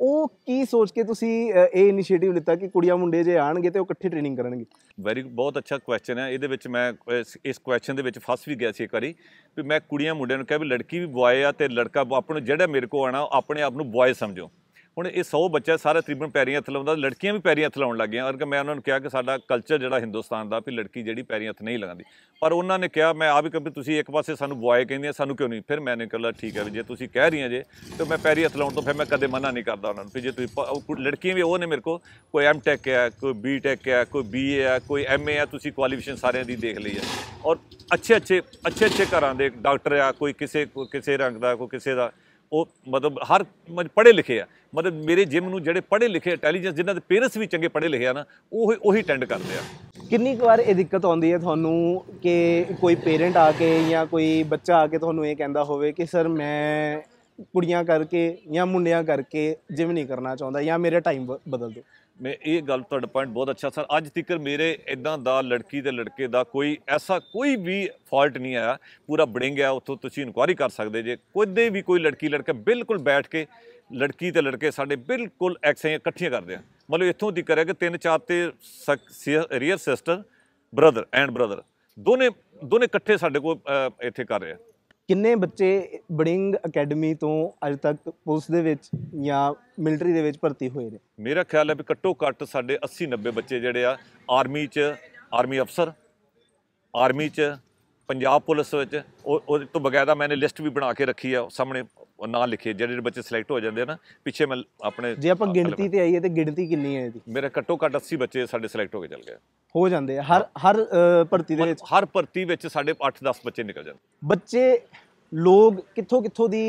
ਉਹ ਕੀ ਸੋਚ ਕੇ ਤੁਸੀਂ ਇਹ ਇਨੀਸ਼ੀਏਟਿਵ ਲਿੱਤਾ ਕਿ ਕੁੜੀਆਂ ਮੁੰਡੇ ਜੇ ਆਣਗੇ ਤੇ ਉਹ ਇਕੱਠੇ ਟ੍ਰੇਨਿੰਗ ਕਰਨਗੇ
ਵੈਰੀ ਬਹੁਤ ਅੱਛਾ ਕੁਐਸਚਨ ਹੈ ਇਹਦੇ ਵਿੱਚ ਮੈਂ ਇਸ ਕੁਐਸਚਨ ਦੇ ਵਿੱਚ ਫਸ ਵੀ ਗਿਆ ਸੀ ਇੱਕ ਵਾਰੀ ਵੀ ਮੈਂ ਕੁੜੀਆਂ ਮੁੰਡਿਆਂ ਨੂੰ ਕਿਹਾ ਵੀ ਲੜਕੀ ਵੀ ਬੁਆਏ ਆ ਤੇ ਲੜਕਾ ਆਪਣੇ ਜਿਹੜਾ ਮੇਰੇ ਕੋ ਆਣਾ ਆਪਣੇ ਆਪ ਨੂੰ ਬੁਆਏ ਸਮਝੋ ਹੁਣ ਇਹ 100 ਬੱਚੇ ਸਾਰੇ ਤਰੀਬਨ ਪੈਰੀਆਂ ਹੱਥ ਲਾਉਂਦਾ ਲੜਕੀਆਂ ਵੀ ਪੈਰੀਆਂ ਹੱਥ ਲਾਉਣ ਲੱਗੀਆਂ ਔਰ ਮੈਂ ਉਹਨਾਂ ਨੂੰ ਕਿਹਾ ਕਿ ਸਾਡਾ ਕਲਚਰ ਜਿਹੜਾ ਹਿੰਦੁਸਤਾਨ ਦਾ ਵੀ ਲੜਕੀ ਜਿਹੜੀ ਪੈਰੀਆਂ ਹੱਥ ਨਹੀਂ ਲਗਾਉਂਦੀ ਪਰ ਉਹਨਾਂ ਨੇ ਕਿਹਾ ਮੈਂ ਆ ਵੀ ਕਿ ਤੁਸੀਂ ਇੱਕ ਪਾਸੇ ਸਾਨੂੰ ਬੁਆਏ ਕਹਿੰਦੇ ਆ ਸਾਨੂੰ ਕਿਉਂ ਨਹੀਂ ਫਿਰ ਮੈਂ ਕਿਹਾ ਠੀਕ ਹੈ ਵੀ ਜੇ ਤੁਸੀਂ ਕਹਿ ਰਹੀਆਂ ਜੇ ਤੇ ਮੈਂ ਪੈਰੀ ਹੱਥ ਲਾਉਣ ਤੋਂ ਫਿਰ ਮੈਂ ਕਦੇ ਮਨਾ ਨਹੀਂ ਕਰਦਾ ਉਹਨਾਂ ਨੂੰ ਵੀ ਜੇ ਤੁਸੀਂ ਲੜਕੀਆਂ ਵੀ ਉਹ ਨੇ ਮੇਰੇ ਕੋ ਕੋਈ ਐਮ ਟੈਕ ਹੈ ਕੋਈ ਬੀ ਟੈਕ ਹੈ ਕੋਈ ਬੀ ਏ ਹੈ ਕੋਈ ਐਮ ਏ ਹੈ ਤੁਸੀਂ ਕੁਆਲੀਫਿਕੇਸ਼ਨ ਸਾਰਿਆਂ ਦੀ ਦੇਖ ਲਈ ਹੈ ਔਰ ਅੱਛੇ ਅੱਛੇ ਅੱਛੇ ਅੱਛੇ ਘਰਾਂ ਦੇ ਡਾਕਟਰ ਆ ਕੋਈ ਕਿਸੇ ਕਿਸੇ ਰੰਗ ਦਾ ਕੋਈ ਕਿਸੇ ਦਾ ਉਹ ਮਤਲਬ ਹਰ ਪੜ੍ਹੇ ਲਿਖੇ ਆ ਮਤਲਬ ਮੇਰੇ ਜਿਮ ਨੂੰ ਜਿਹੜੇ ਪੜ੍ਹੇ ਲਿਖੇ ਇੰਟੈਲੀਜੈਂਸ ਜਿਨ੍ਹਾਂ ਦੇ ਪੇਰੈਂਟਸ ਵੀ ਚੰਗੇ ਪੜ੍ਹੇ ਲਿਖੇ ਆ ਨਾ ਉਹ ਉਹੀ ਟੈਂਡ ਕਰਦੇ ਆ
ਕਿੰਨੀ ਕੁ ਵਾਰ ਇਹ ਦਿੱਕਤ ਆਉਂਦੀ ਹੈ ਤੁਹਾਨੂੰ ਕਿ ਕੋਈ ਪੇਰੈਂਟ ਆ ਕੇ ਜਾਂ ਕੋਈ ਬੱਚਾ ਆ ਕੇ ਤੁਹਾਨੂੰ ਇਹ ਕਹਿੰਦਾ ਹੋਵੇ ਕਿ ਸਰ ਮੈਂ ਕੁੜੀਆਂ ਕਰਕੇ ਜਾਂ ਮੁੰਡਿਆਂ ਕਰਕੇ ਜਿਮ ਨਹੀਂ ਕਰਨਾ ਚਾਹੁੰਦਾ ਜਾਂ ਮੇਰੇ ਟਾਈਮ ਬਦਲ ਦਿਓ
ਮੈਂ ਇਹ ਗੱਲ ਤੁਹਾਡਾ ਪੁਆਇੰਟ ਬਹੁਤ ਅੱਛਾ ਸਰ ਅੱਜ ਤੱਕ ਮੇਰੇ ਇਦਾਂ ਦਾ ਲੜਕੀ ਤੇ ਲੜਕੇ ਦਾ ਕੋਈ ਐਸਾ ਕੋਈ ਵੀ ਫਾਲਟ ਨਹੀਂ ਆਇਆ ਪੂਰਾ ਬੜਿੰਗ ਆ ਉੱਥੋਂ ਤੁਸੀਂ ਇਨਕੁਆਰੀ ਕਰ ਸਕਦੇ ਜੇ ਕੋਈ ਵੀ ਕੋਈ ਲੜਕੀ ਲੜਕਾ ਬਿਲਕੁਲ ਬੈਠ ਕੇ ਲੜਕੀ ਤੇ ਲੜਕੇ ਸਾਡੇ ਬਿਲਕੁਲ ਐਕਸੇ ਇਕੱਠੀਆਂ ਕਰਦੇ ਆ ਮਤਲਬ ਇੱਥੋਂ ਦੀ ਕਰਿਆ ਕਿ ਤਿੰਨ ਚਾਰ ਤੇ ਰੀਅਰ ਸਿਸਟਰ ਬ੍ਰਦਰ ਐਂਡ ਬ੍ਰਦਰ ਦੋਨੇ ਦੋਨੇ ਇਕੱਠੇ ਸਾਡੇ ਕੋਲ ਇੱਥੇ ਕਰ ਰਹੇ ਆ
ਕਿੰਨੇ ਬੱਚੇ ਬੜਿੰਗ ਅਕੈਡਮੀ ਤੋਂ ਅੱਜ ਤੱਕ ਪੁਲਿਸ ਦੇ ਵਿੱਚ ਜਾਂ ਮਿਲਟਰੀ ਦੇ ਵਿੱਚ ਭਰਤੀ ਹੋਏ ਨੇ
ਮੇਰਾ ਖਿਆਲ ਹੈ ਵੀ ਘੱਟੋ ਘੱਟ ਸਾਡੇ 80 90 ਬੱਚੇ ਜਿਹੜੇ ਆ ਆਰਮੀ 'ਚ ਆਰਮੀ ਅਫਸਰ ਆਰਮੀ 'ਚ ਪੰਜਾਬ ਪੁਲਿਸ ਵਿੱਚ ਉਹ ਤੋਂ ਬਗੈਰ ਮੈਨੇ ਲਿਸਟ ਵੀ ਬਣਾ ਕੇ ਰੱਖੀ ਆ ਸਾਹਮਣੇ ਉਹ ਨਾਂ ਲਿਖੇ ਜਿਹੜੇ ਬੱਚੇ ਸਿਲੈਕਟ ਹੋ ਜਾਂਦੇ ਨਾ ਪਿੱਛੇ ਮੈਂ ਆਪਣੇ ਜੇ ਆਪਾਂ ਗਿਣਤੀ
ਤੇ ਆਈਏ ਤੇ ਗਿਣਤੀ ਕਿੰਨੀ ਹੈ ਇਹਦੀ
ਮੇਰੇ ਘੱਟੋ ਘੱਟ 80 ਬੱਚੇ ਸਾਡੇ ਸਿਲੈਕਟ ਹੋ ਕੇ ਚੱਲ ਗਏ
ਹੋ ਜਾਂਦੇ ਆ ਹਰ ਹਰ ਭਰਤੀ
ਦੇ ਵਿੱਚ ਹਰ ਭਰਤੀ ਵਿੱਚ ਸਾਡੇ 8-10 ਬੱਚੇ ਨਿਕਲ ਜਾਂਦੇ
ਬੱਚੇ ਲੋਕ ਕਿੱਥੋਂ ਕਿੱਥੋਂ ਦੀ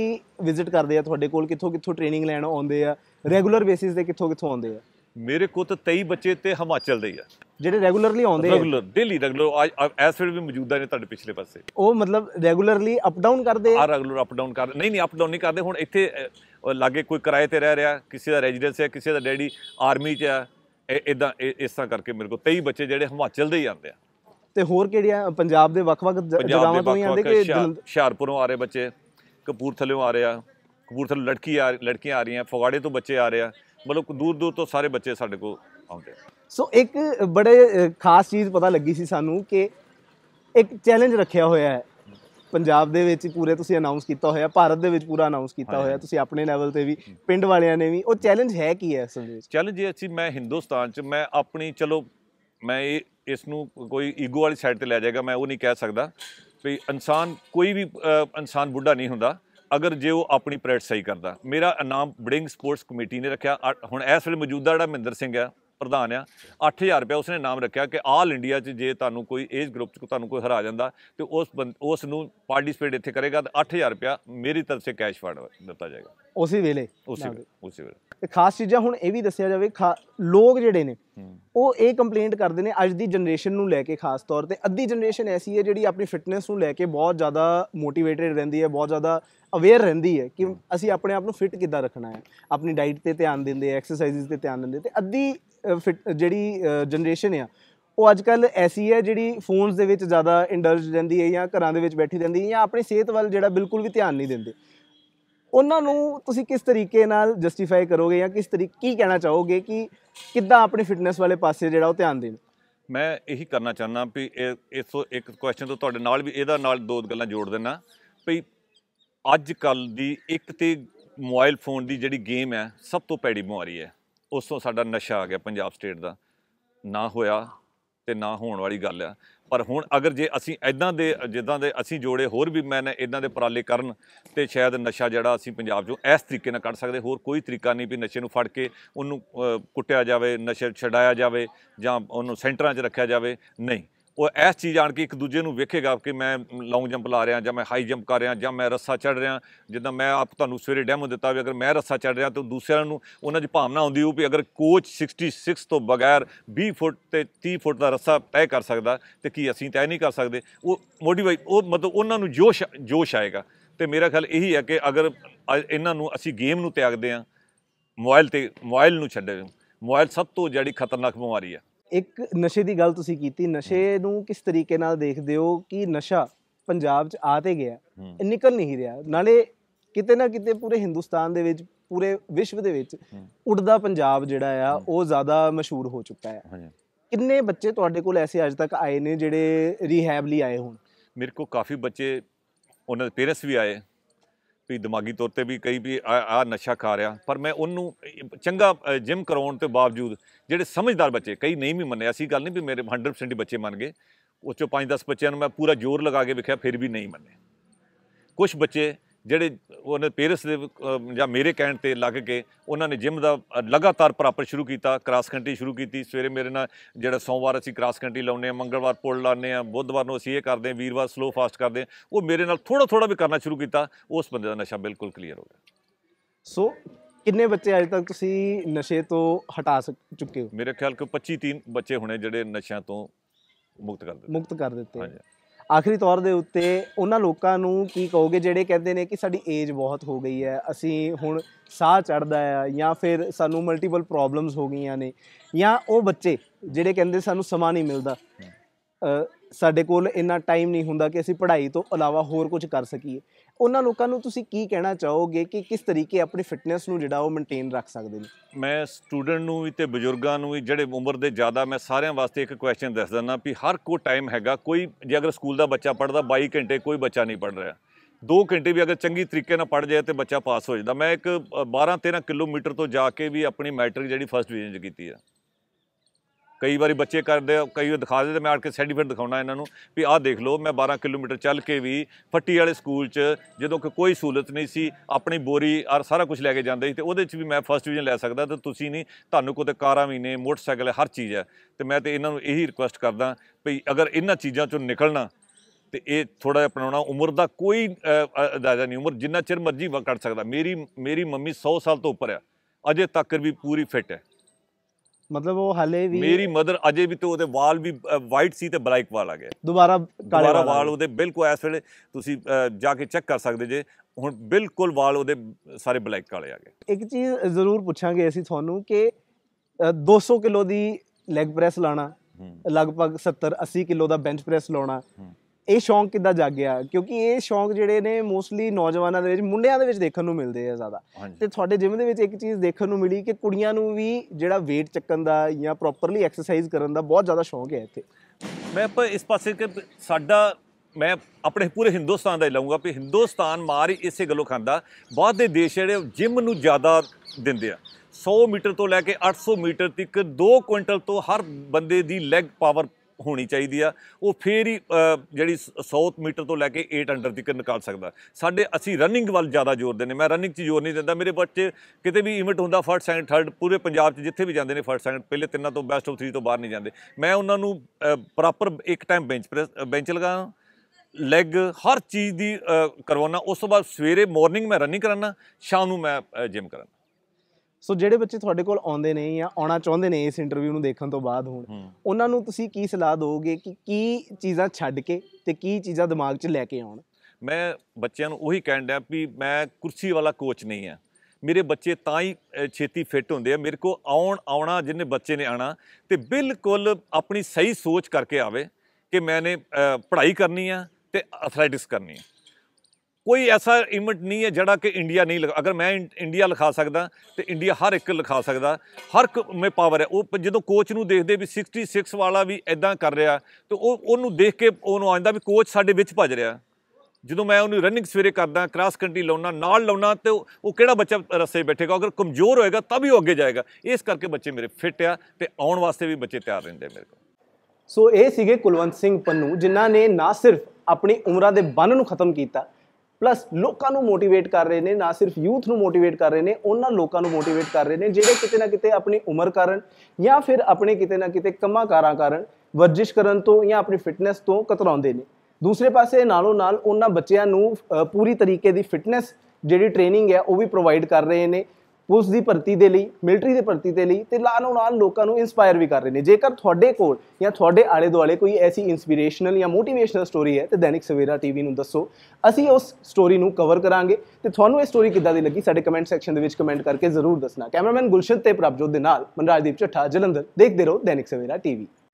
ਵਿਜ਼ਿਟ ਕਰਦੇ ਆ ਤੁਹਾਡੇ ਕੋਲ ਕਿੱਥੋਂ ਕਿੱਥੋਂ ਟ੍ਰੇਨਿੰਗ ਲੈਣ ਆਉਂਦੇ ਆ ਰੈਗੂਲਰ ਬੇਸਿਸ ਤੇ ਕਿੱਥੋਂ ਕਿੱਥੋਂ ਆਉਂਦੇ ਆ
ਮੇਰੇ ਕੋਲ ਤਾਂ 23 ਬੱਚੇ ਤੇ ਹਿਮਾਚਲ ਦੇ ਹੀ ਆ
ਜਿਹੜੇ ਰੈਗੂਲਰਲੀ ਆਉਂਦੇ ਰੈਗੂਲਰ
ਡੇਲੀ ਰੈਗੂਲਰ ਐਸ ਫਿਰ ਵੀ ਮੌਜੂਦਾ ਨੇ ਤੁਹਾਡੇ ਪਿਛਲੇ ਪਾਸੇ
ਉਹ ਮਤਲਬ ਰੈਗੂਲਰਲੀ ਅਪ ਡਾਊਨ ਕਰਦੇ ਆ
ਰੈਗੂਲਰ ਅਪ ਡਾਊਨ ਕਰਦੇ ਨਹੀਂ ਨਹੀਂ ਅਪ ਡਾਊਨ ਨਹੀਂ ਕਰਦੇ ਹੁਣ ਇੱਥੇ ਲਾਗੇ ਕੋਈ ਕਿਰਾਏ ਤੇ ਰਹਿ ਰਿਹਾ ਕਿਸੇ ਦਾ ਰੈਜ਼ੀਡੈਂਸ ਹੈ ਕਿਸੇ ਦਾ ਡੈਡੀ ਆਰਮੀ 'ਚ ਆ ਇਦਾਂ ਇਸ ਤਰ੍ਹਾਂ ਕਰਕੇ ਮੇਰੇ ਕੋਲ 23 ਬੱਚੇ ਜਿਹੜੇ ਹਿਮਾਚਲ ਦੇ ਹੀ ਆਉਂਦੇ ਆ
ਤੇ ਹੋਰ ਕਿਹੜੀਆਂ ਪੰਜਾਬ ਦੇ ਵੱਖ-ਵੱਖ ਜਗ੍ਹਾਵਾਂ ਤੋਂ ਹੀ ਆਉਂਦੇ ਕਿ
ਹੁਸ਼ਿਆਰਪੁਰੋਂ ਆ ਰਹੇ ਬੱਚੇ ਕਪੂਰਥਲੇੋਂ ਆ ਰਹੇ ਆ ਕਪੂਰਥਲੇ ਲੜਕੀ ਆ ਲੜਕੀਆਂ ਆ ਰਹੀਆਂ ਫਗਵਾੜੇ ਤੋਂ ਬੱਚੇ ਆ ਰਹੇ ਆ ਮਤਲਬ ਦੂਰ ਦੂਰ ਤੋਂ ਸਾਰੇ ਬੱਚੇ ਸਾਡੇ ਕੋਲ ਆਉਂਦੇ
ਸੋ ਇੱਕ ਬੜੇ ਖਾਸ ਚੀਜ਼ ਪਤਾ ਲੱਗੀ ਸੀ ਸਾਨੂੰ ਕਿ ਇੱਕ ਚੈਲੰਜ ਰੱਖਿਆ ਹੋਇਆ ਹੈ ਪੰਜਾਬ ਦੇ ਵਿੱਚ ਪੂਰੇ ਤੁਸੀਂ ਅਨਾਉਂਸ ਕੀਤਾ ਹੋਇਆ ਭਾਰਤ ਦੇ ਵਿੱਚ ਪੂਰਾ ਅਨਾਉਂਸ ਕੀਤਾ ਹੋਇਆ ਤੁਸੀਂ ਆਪਣੇ ਲੈਵਲ ਤੇ ਵੀ ਪਿੰਡ ਵਾਲਿਆਂ ਨੇ ਵੀ ਉਹ ਚੈਲੰਜ ਹੈ ਕੀ ਹੈ ਅਸਲ ਵਿੱਚ
ਚੈਲੰਜ ਇਹ ਅਸੀਂ ਮੈਂ ਹਿੰਦੁਸਤਾਨ 'ਚ ਮੈਂ ਆਪਣੀ ਚਲੋ ਮੈਂ ਇਹ ਇਸ ਨੂੰ ਕੋਈ ਈਗੋ ਵਾਲੀ ਸਾਈਡ ਤੇ ਲੈ ਜਾਏਗਾ ਮੈਂ ਉਹ ਨਹੀਂ ਕਹਿ ਸਕਦਾ ਵੀ ਇਨਸਾਨ ਕੋਈ ਵੀ ਇਨਸਾਨ ਬੁੱਢਾ ਨਹੀਂ ਹੁੰਦਾ ਅਗਰ ਜੇ ਉਹ ਆਪਣੀ ਪ੍ਰੈਟ ਸਹੀ ਕਰਦਾ ਮੇਰਾ ਨਾਮ ਬ੍ਰਿੰਗ ਸਪੋਰਟਸ ਕਮੇਟੀ ਨੇ ਰੱਖਿਆ ਹੁਣ ਇਸ ਵੇਲੇ ਮੌਜੂਦਾ ਜਿਹੜਾ ਮਹਿੰਦਰ ਸਿੰਘ ਆ ਪ੍ਰਧਾਨ ਆ 8000 ਰੁਪਏ ਉਸਨੇ ਨਾਮ ਰੱਖਿਆ ਕਿ ਆਲ ਇੰਡੀਆ 'ਚ ਜੇ ਤੁਹਾਨੂੰ ਕੋਈ ਏਜ ਗਰੁੱਪ 'ਚ ਤੁਹਾਨੂੰ ਕੋਈ ਹਰਾ ਜਾਂਦਾ ਤੇ ਉਸ ਉਸ ਨੂੰ ਪਾਰਟਿਸਪੇਟ ਇੱਥੇ ਕਰੇਗਾ ਤਾਂ 8000 ਰੁਪਏ ਮੇਰੀ ਤਰਫ ਸੇ ਕੈਸ਼ ਫੰਡ ਦਿੱਤਾ ਜਾਏਗਾ
ਉਸੇ ਵੇਲੇ ਉਸੇ ਵੇਲੇ ਉਸੇ ਵੇਲੇ ਤੇ ਖਾਸ ਚੀਜ਼ਾਂ ਹੁਣ ਇਹ ਵੀ ਦੱਸਿਆ ਜਾਵੇ ਲੋਕ ਜਿਹੜੇ ਨੇ ਉਹ ਇਹ ਕੰਪਲੇਂਟ ਕਰਦੇ ਨੇ ਅੱਜ ਦੀ ਜਨਰੇਸ਼ਨ ਨੂੰ ਲੈ ਕੇ ਖਾਸ ਤੌਰ ਤੇ ਅੱਧੀ ਜਨਰੇਸ਼ਨ ਐਸੀ ਹੈ ਜਿਹੜੀ ਆਪਣੀ ਫਿਟਨੈਸ ਨੂੰ ਲੈ ਕੇ ਬਹੁਤ ਜ਼ਿਆਦਾ ਮੋਟੀਵੇਟਿਡ ਰਹਿੰਦੀ ਹੈ ਬਹੁਤ ਜ਼ਿਆਦਾ ਅਵੇਅਰ ਰਹਿੰਦੀ ਹੈ ਕਿ ਅਸੀਂ ਆਪਣੇ ਆਪ ਨੂੰ ਫਿਟ ਕਿੱਦਾਂ ਰੱਖਣਾ ਹੈ ਆਪਣੀ ਡਾਈਟ ਤੇ ਧਿਆਨ ਦਿੰਦੇ ਐ ਐਕਸਰਸਾਈਜ਼ ਤੇ ਧਿਆਨ ਦਿੰਦੇ ਤੇ ਅੱਧੀ ਜਿਹੜੀ ਜਨਰੇਸ਼ਨ ਆ ਉਹ ਅੱਜ ਕੱਲ ਐਸੀ ਹੈ ਜਿਹੜੀ ਫੋਨਸ ਦੇ ਵਿੱਚ ਜ਼ਿਆਦਾ ਇੰਡਲਜ ਰਹਿੰਦੀ ਹੈ ਜਾਂ ਘਰਾਂ ਦੇ ਵਿੱਚ ਬੈਠੀ ਰਹਿੰਦੀ ਹੈ ਜਾਂ ਆਪਣੀ ਸਿਹਤ ਵੱਲ ਜਿਹੜਾ ਬਿਲਕੁਲ ਵੀ ਧਿਆਨ ਨਹੀਂ ਦਿੰਦੇ ਉਹਨਾਂ ਨੂੰ ਤੁਸੀਂ ਕਿਸ ਤਰੀਕੇ ਨਾਲ ਜਸਟੀਫਾਈ ਕਰੋਗੇ ਜਾਂ ਕਿਸ ਤਰੀਕੇ ਕੀ ਕਹਿਣਾ ਚਾਹੋਗੇ ਕਿ ਕਿੱਦਾਂ ਆਪਣੀ ਫਿਟਨੈਸ ਵਾਲੇ ਪਾਸੇ ਜਿਹੜਾ ਉਹ ਧਿਆਨ ਦੇਣ
ਮੈਂ ਇਹੀ ਕਰਨਾ ਚਾਹੁੰਦਾ ਵੀ ਇਸ ਤੋਂ ਇੱਕ ਕੁਐਸਚਨ ਤੋਂ ਤੁਹਾਡੇ ਨਾਲ ਵੀ ਇਹਦਾ ਨਾਲ ਦੋ ਗੱਲਾਂ ਜੋੜ ਦੇਣਾ ਵੀ ਅੱਜ ਕੱਲ ਦੀ ਇੱਕ ਤੇ ਮੋਬਾਈਲ ਫੋਨ ਦੀ ਜਿਹੜੀ ਗੇਮ ਹੈ ਸਭ ਤੋਂ ਪੈੜੀ ਬਿਮਾਰੀ ਹੈ ਉਸ ਤੋਂ ਸਾਡਾ ਨਸ਼ਾ ਆ ਗਿਆ ਪੰਜਾਬ ਸਟੇਟ ਦਾ ਨਾ ਹੋਇਆ ਤੇ ਨਾ ਹੋਣ ਵਾਲੀ ਗੱਲ ਆ ਪਰ ਹੁਣ ਅਗਰ ਜੇ ਅਸੀਂ ਇਦਾਂ ਦੇ ਜਿੱਦਾਂ ਦੇ ਅਸੀਂ ਜੋੜੇ ਹੋਰ ਵੀ ਮੈਂ ਇਦਾਂ ਦੇ ਪਰਾਲੇ ਕਰਨ ਤੇ ਸ਼ਾਇਦ ਨਸ਼ਾ ਜਿਹੜਾ ਅਸੀਂ ਪੰਜਾਬ 'ਚੋਂ ਇਸ ਤਰੀਕੇ ਨਾਲ ਕੱਢ ਸਕਦੇ ਹੋਰ ਕੋਈ ਤਰੀਕਾ ਨਹੀਂ ਵੀ ਨਸ਼ੇ ਨੂੰ ਫੜ ਕੇ ਉਹਨੂੰ ਕੁੱਟਿਆ ਜਾਵੇ ਨਸ਼ੇ ਛਡਾਇਆ ਜਾਵੇ ਜਾਂ ਉਹਨੂੰ ਸੈਂਟਰਾਂ 'ਚ ਰੱਖਿਆ ਜਾਵੇ ਨਹੀਂ ਉਹ ਇਸ ਚੀਜ਼ ਜਾਣ ਕੇ ਇੱਕ ਦੂਜੇ ਨੂੰ ਵੇਖੇਗਾ ਕਿ ਮੈਂ ਲੌਂਗ ਜੰਪ ਲਾ ਰਿਹਾ ਜਾਂ ਮੈਂ ਹਾਈ ਜੰਪ ਕਰ ਰਿਹਾ ਜਾਂ ਮੈਂ ਰੱਸਾ ਚੜ ਰਿਹਾ ਜਿੱਦਾਂ ਮੈਂ ਆਪ ਤੁਹਾਨੂੰ ਸਵੇਰੇ ਡੈਮੋ ਦਿੱਤਾ ਵੀ ਅਗਰ ਮੈਂ ਰੱਸਾ ਚੜ ਰਿਹਾ ਤਾਂ ਦੂਸਰਿਆਂ ਨੂੰ ਉਹਨਾਂ ਦੀ ਭਾਵਨਾ ਹੁੰਦੀ ਹੋਊ ਵੀ ਅਗਰ ਕੋਚ 66 ਤੋਂ ਬਗੈਰ 20 ਫੁੱਟ ਤੇ 30 ਫੁੱਟ ਦਾ ਰੱਸਾ ਤੈਅ ਕਰ ਸਕਦਾ ਤੇ ਕੀ ਅਸੀਂ ਤੈਅ ਨਹੀਂ ਕਰ ਸਕਦੇ ਉਹ ਮੋਟੀਵੇਟ ਉਹ ਮਤਲਬ ਉਹਨਾਂ ਨੂੰ ਜੋਸ਼ ਜੋਸ਼ ਆਏਗਾ ਤੇ ਮੇਰਾ ਖਿਆਲ ਇਹੀ ਹੈ ਕਿ ਅਗਰ ਇਹਨਾਂ ਨੂੰ ਅਸੀਂ ਗੇਮ ਨੂੰ ਤਿਆਗਦੇ ਆ ਮੋਬਾਈਲ ਤੇ ਮੋਬਾਈਲ ਨੂੰ ਛੱਡੇ ਮੋਬਾਈਲ ਸਭ ਤੋਂ ਜਿਹੜੀ ਖਤਰਨਾਕ ਬਿਮਾਰੀ ਹੈ
ਇੱਕ ਨਸ਼ੇ ਦੀ ਗੱਲ ਤੁਸੀਂ ਕੀਤੀ ਨਸ਼ੇ ਨੂੰ ਕਿਸ ਤਰੀਕੇ ਨਾਲ ਦੇਖਦੇ ਹੋ ਕਿ ਨਸ਼ਾ ਪੰਜਾਬ 'ਚ ਆ ਤੇ ਗਿਆ ਨਿਕਲ ਨਹੀਂ ਰਿਹਾ ਨਾਲੇ ਕਿਤੇ ਨਾ ਕਿਤੇ ਪੂਰੇ ਹਿੰਦੁਸਤਾਨ ਦੇ ਵਿੱਚ ਪੂਰੇ ਵਿਸ਼ਵ ਦੇ ਵਿੱਚ ਉੱਡਦਾ ਪੰਜਾਬ ਜਿਹੜਾ ਆ ਉਹ ਜ਼ਿਆਦਾ ਮਸ਼ਹੂਰ ਹੋ
ਚੁੱਕਾ ਹੈ
ਕਿੰਨੇ ਬੱਚੇ ਤੁਹਾਡੇ ਕੋਲ ਐਸੇ ਅੱਜ ਤੱਕ ਆਏ ਨੇ ਜਿਹੜੇ ਰੀਹੈਬ ਲਈ ਆਏ ਹੋਣ
ਮੇਰੇ ਕੋਲ ਕਾਫੀ ਬੱਚੇ ਉਹਨਾਂ ਦੇ ਪੇਰੈਂਟਸ ਵੀ ਆਏ ਵੀ ਦਿਮਾਗੀ ਤੌਰ ਤੇ ਵੀ ਕਈ ਵੀ ਆ ਨਸ਼ਾ ਖਾ ਰਿਆ ਪਰ ਮੈਂ ਉਹਨੂੰ ਚੰਗਾ ਜਿਮ ਕਰਾਉਣ ਤੇ ਬਾਵਜੂਦ ਜਿਹੜੇ ਸਮਝਦਾਰ ਬੱਚੇ ਕਈ ਨਹੀਂ ਵੀ ਮੰਨਿਆ ਸੀ ਗੱਲ ਨਹੀਂ ਵੀ ਮੇਰੇ 100% ਹੀ ਬੱਚੇ ਮੰਨ ਗਏ ਉਹ ਚੋਂ 5-10 ਬੱਚਿਆਂ ਨੂੰ ਮੈਂ ਪੂਰਾ ਜ਼ੋਰ ਲਗਾ ਕੇ ਵਿਖਿਆ ਫਿਰ ਵੀ ਨਹੀਂ ਮੰਨੇ ਕੁਝ ਬੱਚੇ ਜਿਹੜੇ ਉਹਨੇ ਪੇਰਸ ਦੇ ਜਾਂ ਮੇਰੇ ਕਹਿਣ ਤੇ ਲੱਗ ਕੇ ਉਹਨਾਂ ਨੇ ਜਿਮ ਦਾ ਲਗਾਤਾਰ ਪ੍ਰਾਪਰ ਸ਼ੁਰੂ ਕੀਤਾ ਕ੍ਰਾਸ ਕੰਟਰੀ ਸ਼ੁਰੂ ਕੀਤੀ ਸਵੇਰੇ ਮੇਰੇ ਨਾਲ ਜਿਹੜਾ ਸੋਮਵਾਰ ਅਸੀਂ ਕ੍ਰਾਸ ਕੰਟਰੀ ਲਾਉਨੇ ਆ ਮੰਗਲਵਾਰ ਪੁੱਲ ਲਾਉਨੇ ਆ ਬੁੱਧਵਾਰ ਨੂੰ ਅਸੀਂ ਇਹ ਕਰਦੇ ਆ ਵੀਰਵਾਰ ਸਲੋ ਫਾਸਟ ਕਰਦੇ ਆ ਉਹ ਮੇਰੇ ਨਾਲ ਥੋੜਾ ਥੋੜਾ ਵੀ ਕਰਨਾ ਸ਼ੁਰੂ ਕੀਤਾ ਉਸ ਬੰਦੇ ਦਾ ਨਸ਼ਾ ਬਿਲਕੁਲ ਕਲੀਅਰ ਹੋ ਗਿਆ ਸੋ ਕਿੰਨੇ ਬੱਚੇ ਅਜੇ ਤੱਕ ਤੁਸੀਂ ਨਸ਼ੇ ਤੋਂ ਹਟਾ ਚੁੱਕੇ ਹੋ ਮੇਰੇ ਖਿਆਲ ਕੋ 25 3 ਬੱਚੇ ਹੋਣੇ ਜਿਹੜੇ ਨਸ਼ਿਆਂ ਤੋਂ ਮੁਕਤ ਕਰ ਦਿੱਤੇ
ਮੁਕਤ ਕਰ ਦਿੱਤੇ ਹਾਂਜੀ ਆਖਰੀ ਤੌਰ ਦੇ ਉੱਤੇ ਉਹਨਾਂ ਲੋਕਾਂ ਨੂੰ ਕੀ ਕਹੋਗੇ ਜਿਹੜੇ ਕਹਿੰਦੇ ਨੇ ਕਿ ਸਾਡੀ ਏਜ ਬਹੁਤ ਹੋ ਗਈ ਹੈ ਅਸੀਂ ਹੁਣ ਸਾਹ ਚੜਦਾ ਹੈ ਜਾਂ ਫਿਰ ਸਾਨੂੰ ਮਲਟੀਪਲ ਪ੍ਰੋਬਲਮਸ ਹੋ ਗਈਆਂ ਨੇ ਜਾਂ ਉਹ ਬੱਚੇ ਜਿਹੜੇ ਕਹਿੰਦੇ ਸਾਨੂੰ ਸਮਾਂ ਨਹੀਂ ਮਿਲਦਾ ਸਾਡੇ ਕੋਲ ਇੰਨਾ ਟਾਈਮ ਨਹੀਂ ਹੁੰਦਾ ਕਿ ਅਸੀਂ ਪੜ੍ਹਾਈ ਤੋਂ ਇਲਾਵਾ ਹੋਰ ਕੁਝ ਕਰ ਸਕੀਏ ਉਹਨਾਂ ਲੋਕਾਂ ਨੂੰ ਤੁਸੀਂ ਕੀ ਕਹਿਣਾ ਚਾਹੋਗੇ ਕਿ ਕਿਸ ਤਰੀਕੇ ਆਪਣੀ ਫਿਟਨੈਸ ਨੂੰ ਜਿਹੜਾ ਉਹ ਮੇਨਟੇਨ ਰੱਖ ਸਕਦੇ ਨੇ
ਮੈਂ ਸਟੂਡੈਂਟ ਨੂੰ ਵੀ ਤੇ ਬਜ਼ੁਰਗਾਂ ਨੂੰ ਵੀ ਜਿਹੜੇ ਉਮਰ ਦੇ ਜ਼ਿਆਦਾ ਮੈਂ ਸਾਰਿਆਂ ਵਾਸਤੇ ਇੱਕ ਕੁਐਸਚਨ ਦੱਸ ਦਿੰਦਾ ਵੀ ਹਰ ਕੋ ਟਾਈਮ ਹੈਗਾ ਕੋਈ ਜੇ ਅਗਰ ਸਕੂਲ ਦਾ ਬੱਚਾ ਪੜਦਾ 22 ਘੰਟੇ ਕੋਈ ਬੱਚਾ ਨਹੀਂ ਪੜ ਰਿਹਾ 2 ਘੰਟੇ ਵੀ ਅਗਰ ਚੰਗੀ ਤਰੀਕੇ ਨਾਲ ਪੜ ਜਾਏ ਤੇ ਬੱਚਾ ਪਾਸ ਹੋ ਜਾਂਦਾ ਮੈਂ ਇੱਕ 12 13 ਕਿਲੋਮੀਟਰ ਤੋਂ ਜਾ ਕੇ ਵੀ ਆਪਣੀ ਮੈਟ੍ਰਿਕ ਜਿਹੜੀ ਫਸਟ ਡਿਵੀਜ਼ਨ ਚ ਕੀਤੀ ਆ ਕਈ ਵਾਰੀ ਬੱਚੇ ਕਰਦੇ ਕਈ ਵਾਰ ਦਿਖਾ ਦਿੰਦੇ ਮੈਂ ਆੜ ਕੇ ਸਰਟੀਫਿਕੇਟ ਦਿਖਾਉਣਾ ਇਹਨਾਂ ਨੂੰ ਵੀ ਆਹ ਦੇਖ ਲਓ ਮੈਂ 12 ਕਿਲੋਮੀਟਰ ਚੱਲ ਕੇ ਵੀ ਫੱਟੀ ਵਾਲੇ ਸਕੂਲ 'ਚ ਜਦੋਂ ਕਿ ਕੋਈ ਸਹੂਲਤ ਨਹੀਂ ਸੀ ਆਪਣੀ ਬੋਰੀ ਔਰ ਸਾਰਾ ਕੁਝ ਲੈ ਕੇ ਜਾਂਦੇ ਸੀ ਤੇ ਉਹਦੇ 'ਚ ਵੀ ਮੈਂ ਫਸਟ ਡਿਵੀਜ਼ਨ ਲੈ ਸਕਦਾ ਤੇ ਤੁਸੀਂ ਨਹੀਂ ਤੁਹਾਨੂੰ ਕੋਤੇ ਕਾਰਾਂ ਵੀ ਨੇ ਮੋਟਰਸਾਈਕਲ ਹਰ ਚੀਜ਼ ਹੈ ਤੇ ਮੈਂ ਤੇ ਇਹਨਾਂ ਨੂੰ ਇਹੀ ਰਿਕੁਐਸਟ ਕਰਦਾ ਭਈ ਅਗਰ ਇਹਨਾਂ ਚੀਜ਼ਾਂ 'ਚੋਂ ਨਿਕਲਣਾ ਤੇ ਇਹ ਥੋੜਾ ਜਿਹਾ ਅਪਣਾਉਣਾ ਉਮਰ ਦਾ ਕੋਈ ਅੰਦਾਜ਼ਾ ਨਹੀਂ ਉਮਰ ਜਿੰਨਾ ਚਿਰ ਮਰਜ਼ੀ ਕੱਢ ਸਕਦਾ ਮੇਰੀ ਮੇਰੀ ਮੰਮੀ 100 ਸਾਲ ਤੋਂ ਉੱਪਰ ਆ ਅਜੇ ਤੱਕ ਵੀ ਪੂਰੀ ਫਿੱਟ ਹੈ
ਮਤਲਬ ਉਹ ਹਾਲੇ ਵੀ ਮੇਰੀ
ਮਦਰ ਅਜੇ ਵੀ ਤੇ ਉਹਦੇ ਵਾਲ ਵੀ ਵਾਈਟ ਸੀ ਤੇ ਬਲੈਕ ਵਾਲ ਆ ਗਏ ਦੁਬਾਰਾ ਕਾਲੇ ਦੁਬਾਰਾ ਵਾਲ ਉਹਦੇ ਬਿਲਕੁਲ ਇਸ ਵੇਲੇ ਤੁਸੀਂ ਜਾ ਕੇ ਚੈੱਕ ਕਰ ਸਕਦੇ ਜੇ ਹੁਣ ਬਿਲਕੁਲ ਵਾਲ ਉਹਦੇ ਸਾਰੇ ਬਲੈਕ ਕਾਲੇ ਆ
ਗਏ ਇੱਕ ਚੀਜ਼ ਜ਼ਰੂਰ ਪੁੱਛਾਂਗੇ ਅਸੀਂ ਤੁਹਾਨੂੰ ਕਿ 200 ਕਿਲੋ ਦੀ ਲੈਗ ਪ੍ਰੈਸ ਲਾਣਾ ਲਗਭਗ 70 80 ਕਿਲੋ ਦਾ ਬੈਂਚ ਪ੍ਰੈਸ ਲਾਉਣਾ ਇਹ ਸ਼ੌਂਕ ਕਿੱਦਾਂ ਜਾਗਿਆ ਕਿਉਂਕਿ ਇਹ ਸ਼ੌਂਕ ਜਿਹੜੇ ਨੇ ਮੋਸਟਲੀ ਨੌਜਵਾਨਾਂ ਦੇ ਵਿੱਚ ਮੁੰਡਿਆਂ ਦੇ ਵਿੱਚ ਦੇਖਣ ਨੂੰ ਮਿਲਦੇ ਆ ਜ਼ਿਆਦਾ ਤੇ ਤੁਹਾਡੇ ਜਿਮ ਦੇ ਵਿੱਚ ਇੱਕ ਚੀਜ਼ ਦੇਖਣ ਨੂੰ ਮਿਲੀ ਕਿ ਕੁੜੀਆਂ ਨੂੰ ਵੀ ਜਿਹੜਾ weight ਚੱਕਣ ਦਾ ਜਾਂ ਪ੍ਰੋਪਰਲੀ ਐਕਸਰਸਾਈਜ਼ ਕਰਨ ਦਾ ਬਹੁਤ ਜ਼ਿਆਦਾ ਸ਼ੌਂਕ ਹੈ ਇੱਥੇ
ਮੈਂ ਪਰ ਇਸ ਪਾਸੇ ਕਿ ਸਾਡਾ ਮੈਂ ਆਪਣੇ ਪੂਰੇ ਹਿੰਦੁਸਤਾਨ ਦਾ ਹੀ ਲਾਉਂਗਾ ਕਿ ਹਿੰਦੁਸਤਾਨ ਮਾਰ ਇਸੇ ਗੱਲੋਂ ਖਾਂਦਾ ਬਾਅਦ ਦੇ ਦੇਸ਼ ਜਿਹੜੇ ਜਿਮ ਨੂੰ ਜ਼ਿਆਦਾ ਦਿੰਦੇ ਆ 100 ਮੀਟਰ ਤੋਂ ਲੈ ਕੇ 800 ਮੀਟਰ ਤੱਕ 2 ਕੁਇੰਟਲ ਤੋਂ ਹਰ ਬੰਦੇ ਦੀ ਲੈਗ ਪਾਵਰ ਹੋਣੀ ਚਾਹੀਦੀ ਆ ਉਹ ਫੇਰ ਹੀ ਜਿਹੜੀ 100 ਮੀਟਰ ਤੋਂ ਲੈ ਕੇ 8 ਅੰਡਰ ਤੱਕ ਨਿਕਾਲ ਸਕਦਾ ਸਾਡੇ ਅਸੀਂ ਰਨਿੰਗ ਵੱਲ ਜ਼ਿਆਦਾ ਜ਼ੋਰ ਦਿੰਦੇ ਮੈਂ ਰਨਿੰਗ 'ਚ ਜ਼ੋਰ ਨਹੀਂ ਦਿੰਦਾ ਮੇਰੇ ਬੱਚੇ ਕਿਤੇ ਵੀ ਇਵੈਂਟ ਹੁੰਦਾ ਫਰਸਟ ਸੈਕੰਡ ਥਰਡ ਪੂਰੇ ਪੰਜਾਬ 'ਚ ਜਿੱਥੇ ਵੀ ਜਾਂਦੇ ਨੇ ਫਰਸਟ ਸੈਕੰਡ ਪਹਿਲੇ ਤਿੰਨਾਂ ਤੋਂ ਬੈਸਟ ਆਫ 3 ਤੋਂ ਬਾਹਰ ਨਹੀਂ ਜਾਂਦੇ ਮੈਂ ਉਹਨਾਂ ਨੂੰ ਪ੍ਰੋਪਰ ਇੱਕ ਟਾਈਮ ਬੈਂਚ ਪ੍ਰੈਸ ਬੈਂਚ ਲਗਾ ਲੈਗ ਹਰ ਚੀਜ਼ ਦੀ ਕਰਵਾਉਣਾ ਉਸ ਤੋਂ ਬਾਅਦ ਸਵੇਰੇ ਮਾਰਨਿੰਗ ਮੈਂ ਰਨਿੰਗ ਕਰਾਉਣਾ ਸ਼ਾਮ ਨੂੰ ਮੈਂ ਜਿਮ ਕਰਾਨਾ
ਸੋ ਜਿਹੜੇ ਬੱਚੇ ਤੁਹਾਡੇ ਕੋਲ ਆਉਂਦੇ ਨੇ ਜਾਂ ਆਉਣਾ ਚਾਹੁੰਦੇ ਨੇ ਇਸ ਇੰਟਰਵਿਊ ਨੂੰ ਦੇਖਣ ਤੋਂ ਬਾਅਦ ਹੁਣ ਉਹਨਾਂ ਨੂੰ ਤੁਸੀਂ ਕੀ ਸਲਾਹ ਦਿਓਗੇ ਕਿ ਕੀ ਚੀਜ਼ਾਂ ਛੱਡ ਕੇ ਤੇ ਕੀ ਚੀਜ਼ਾਂ ਦਿਮਾਗ 'ਚ ਲੈ ਕੇ ਆਉਣ
ਮੈਂ ਬੱਚਿਆਂ ਨੂੰ ਉਹੀ ਕਹਿਣ ਦਿਆਂ ਵੀ ਮੈਂ ਕੁਰਸੀ ਵਾਲਾ ਕੋਚ ਨਹੀਂ ਆ ਮੇਰੇ ਬੱਚੇ ਤਾਂ ਹੀ ਛੇਤੀ ਫਿੱਟ ਹੁੰਦੇ ਆ ਮੇਰੇ ਕੋ ਆਉਣ ਆਉਣਾ ਜਿੰਨੇ ਬੱਚੇ ਨੇ ਆਣਾ ਤੇ ਬਿਲਕੁਲ ਆਪਣੀ ਸਹੀ ਸੋਚ ਕਰਕੇ ਆਵੇ ਕਿ ਮੈਨੇ ਪੜ੍ਹਾਈ ਕਰਨੀ ਆ ਤੇ ਐਥਲੈਟਿਕਸ ਕਰਨੀ ਆ ਕੋਈ ਐਸਾ ਇਮਟ ਨਹੀਂ ਹੈ ਜਿਹੜਾ ਕਿ ਇੰਡੀਆ ਨਹੀਂ ਲਗਾ ਅਗਰ ਮੈਂ ਇੰਡੀਆ ਲਿਖਾ ਸਕਦਾ ਤੇ ਇੰਡੀਆ ਹਰ ਇੱਕ ਲਿਖਾ ਸਕਦਾ ਹਰ ਇੱਕ ਮੇ ਪਾਵਰ ਹੈ ਉਹ ਜਦੋਂ ਕੋਚ ਨੂੰ ਦੇਖਦੇ ਵੀ 66 ਵਾਲਾ ਵੀ ਐਦਾਂ ਕਰ ਰਿਹਾ ਤੇ ਉਹ ਉਹਨੂੰ ਦੇਖ ਕੇ ਉਹਨੂੰ ਆਂਦਾ ਵੀ ਕੋਚ ਸਾਡੇ ਵਿੱਚ ਭੱਜ ਰਿਹਾ ਜਦੋਂ ਮੈਂ ਉਹਨੂੰ ਰਨਿੰਗ ਸਵੇਰੇ ਕਰਦਾ ਕ੍ਰਾਸ ਕੰਟਰੀ ਲਾਉਣਾ ਨਾਲ ਲਾਉਣਾ ਤੇ ਉਹ ਕਿਹੜਾ ਬੱਚਾ ਰਸੇ ਬੈਠੇਗਾ ਅਗਰ ਕਮਜ਼ੋਰ ਹੋਏਗਾ ਤਾਂ ਵੀ ਉਹ ਅੱਗੇ ਜਾਏਗਾ ਇਸ ਕਰਕੇ ਬੱਚੇ ਮੇਰੇ ਫਿੱਟ ਆ ਤੇ ਆਉਣ ਵਾਸਤੇ ਵੀ ਬੱਚੇ ਤਿਆਰ ਰਹਿੰਦੇ ਮੇਰੇ ਕੋਲ
ਸੋ ਇਹ ਸੀਗੇ ਕੁਲਵੰਤ ਸਿੰਘ ਪੰਨੂ ਜਿਨ੍ਹਾਂ ਨੇ ਨਾ ਸਿਰਫ ਆਪਣੀ ਉਮਰਾਂ ਦੇ ਬੰਨ ਨੂੰ ਖਤਮ ਕੀਤਾ ਪਲੱਸ ਲੋਕਾਂ ਨੂੰ ਮੋਟੀਵੇਟ ਕਰ ਰਹੇ ਨੇ ਨਾ ਸਿਰਫ ਯੂਥ ਨੂੰ ਮੋਟੀਵੇਟ ਕਰ ਰਹੇ ਨੇ ਉਹਨਾਂ ਲੋਕਾਂ ਨੂੰ ਮੋਟੀਵੇਟ ਕਰ ਰਹੇ ਨੇ ਜਿਹੜੇ ਕਿਤੇ ਨਾ ਕਿਤੇ ਆਪਣੀ ਉਮਰ ਕਾਰਨ ਜਾਂ ਫਿਰ ਆਪਣੇ ਕਿਤੇ ਨਾ ਕਿਤੇ ਕਾਰਾਂ ਕਾਰਨ ਵਰਜਿਸ਼ ਕਰਨ ਤੋਂ ਜਾਂ ਆਪਣੀ ਫਿਟਨੈਸ ਤੋਂ ਕਤਰਾਉਂਦੇ ਨੇ ਦੂਸਰੇ ਪਾਸੇ ਨਾਲੋਂ ਨਾਲ ਉਹਨਾਂ ਬੱਚਿਆਂ ਨੂੰ ਪੂਰੀ ਤਰੀਕੇ ਦੀ ਫਿਟਨੈਸ ਜਿਹੜੀ ਟ੍ਰੇਨਿੰਗ ਹੈ ਉਹ ਵੀ ਪ੍ਰੋਵਾਈਡ ਕਰ ਰਹੇ ਨੇ ਪੁਲਿਸ ਦੀ ਭਰਤੀ ਦੇ ਲਈ ਮਿਲਟਰੀ ਦੇ ਭਰਤੀ ਦੇ ਲਈ ਤੇ ਨਾਲ ਨਾਲ ਲੋਕਾਂ ਨੂੰ ਇਨਸਪਾਇਰ ਵੀ ਕਰ ਰਹੇ ਨੇ ਜੇਕਰ ਤੁਹਾਡੇ ਕੋਲ ਜਾਂ ਤੁਹਾਡੇ ਆਲੇ ਦੁਆਲੇ ਕੋਈ ਐਸੀ ਇਨਸਪੀਰੇਸ਼ਨਲ ਜਾਂ ਮੋਟੀਵੇਸ਼ਨਲ ਸਟੋਰੀ ਹੈ ਤੇ ਦੈਨਿਕ ਸਵੇਰਾ ਟੀਵੀ ਨੂੰ ਦੱਸੋ ਅਸੀਂ ਉਸ ਸਟੋਰੀ ਨੂੰ ਕਵਰ ਕਰਾਂਗੇ ਤੇ ਤੁਹਾਨੂੰ ਇਹ ਸਟੋਰੀ ਕਿੱਦਾਂ ਦੀ ਲੱਗੀ ਸਾਡੇ ਕਮੈਂਟ ਸੈਕਸ਼ਨ ਦੇ ਵਿੱਚ ਕਮੈਂਟ ਕਰਕੇ ਜ਼ਰੂਰ ਦੱਸਣਾ ਕੈਮਰਾਮੈਨ ਗੁਲਸ਼ਨ ਤੇ ਪ੍ਰਭਜੋਤ ਦੇ ਨਾਲ ਮਨਰਾਜਦੀਪ ਚੱਠਾ ਜਲੰਧਰ ਦੇਖਦੇ ਰਹੋ ਦੈਨਿਕ ਸਵੇਰਾ ਟੀਵੀ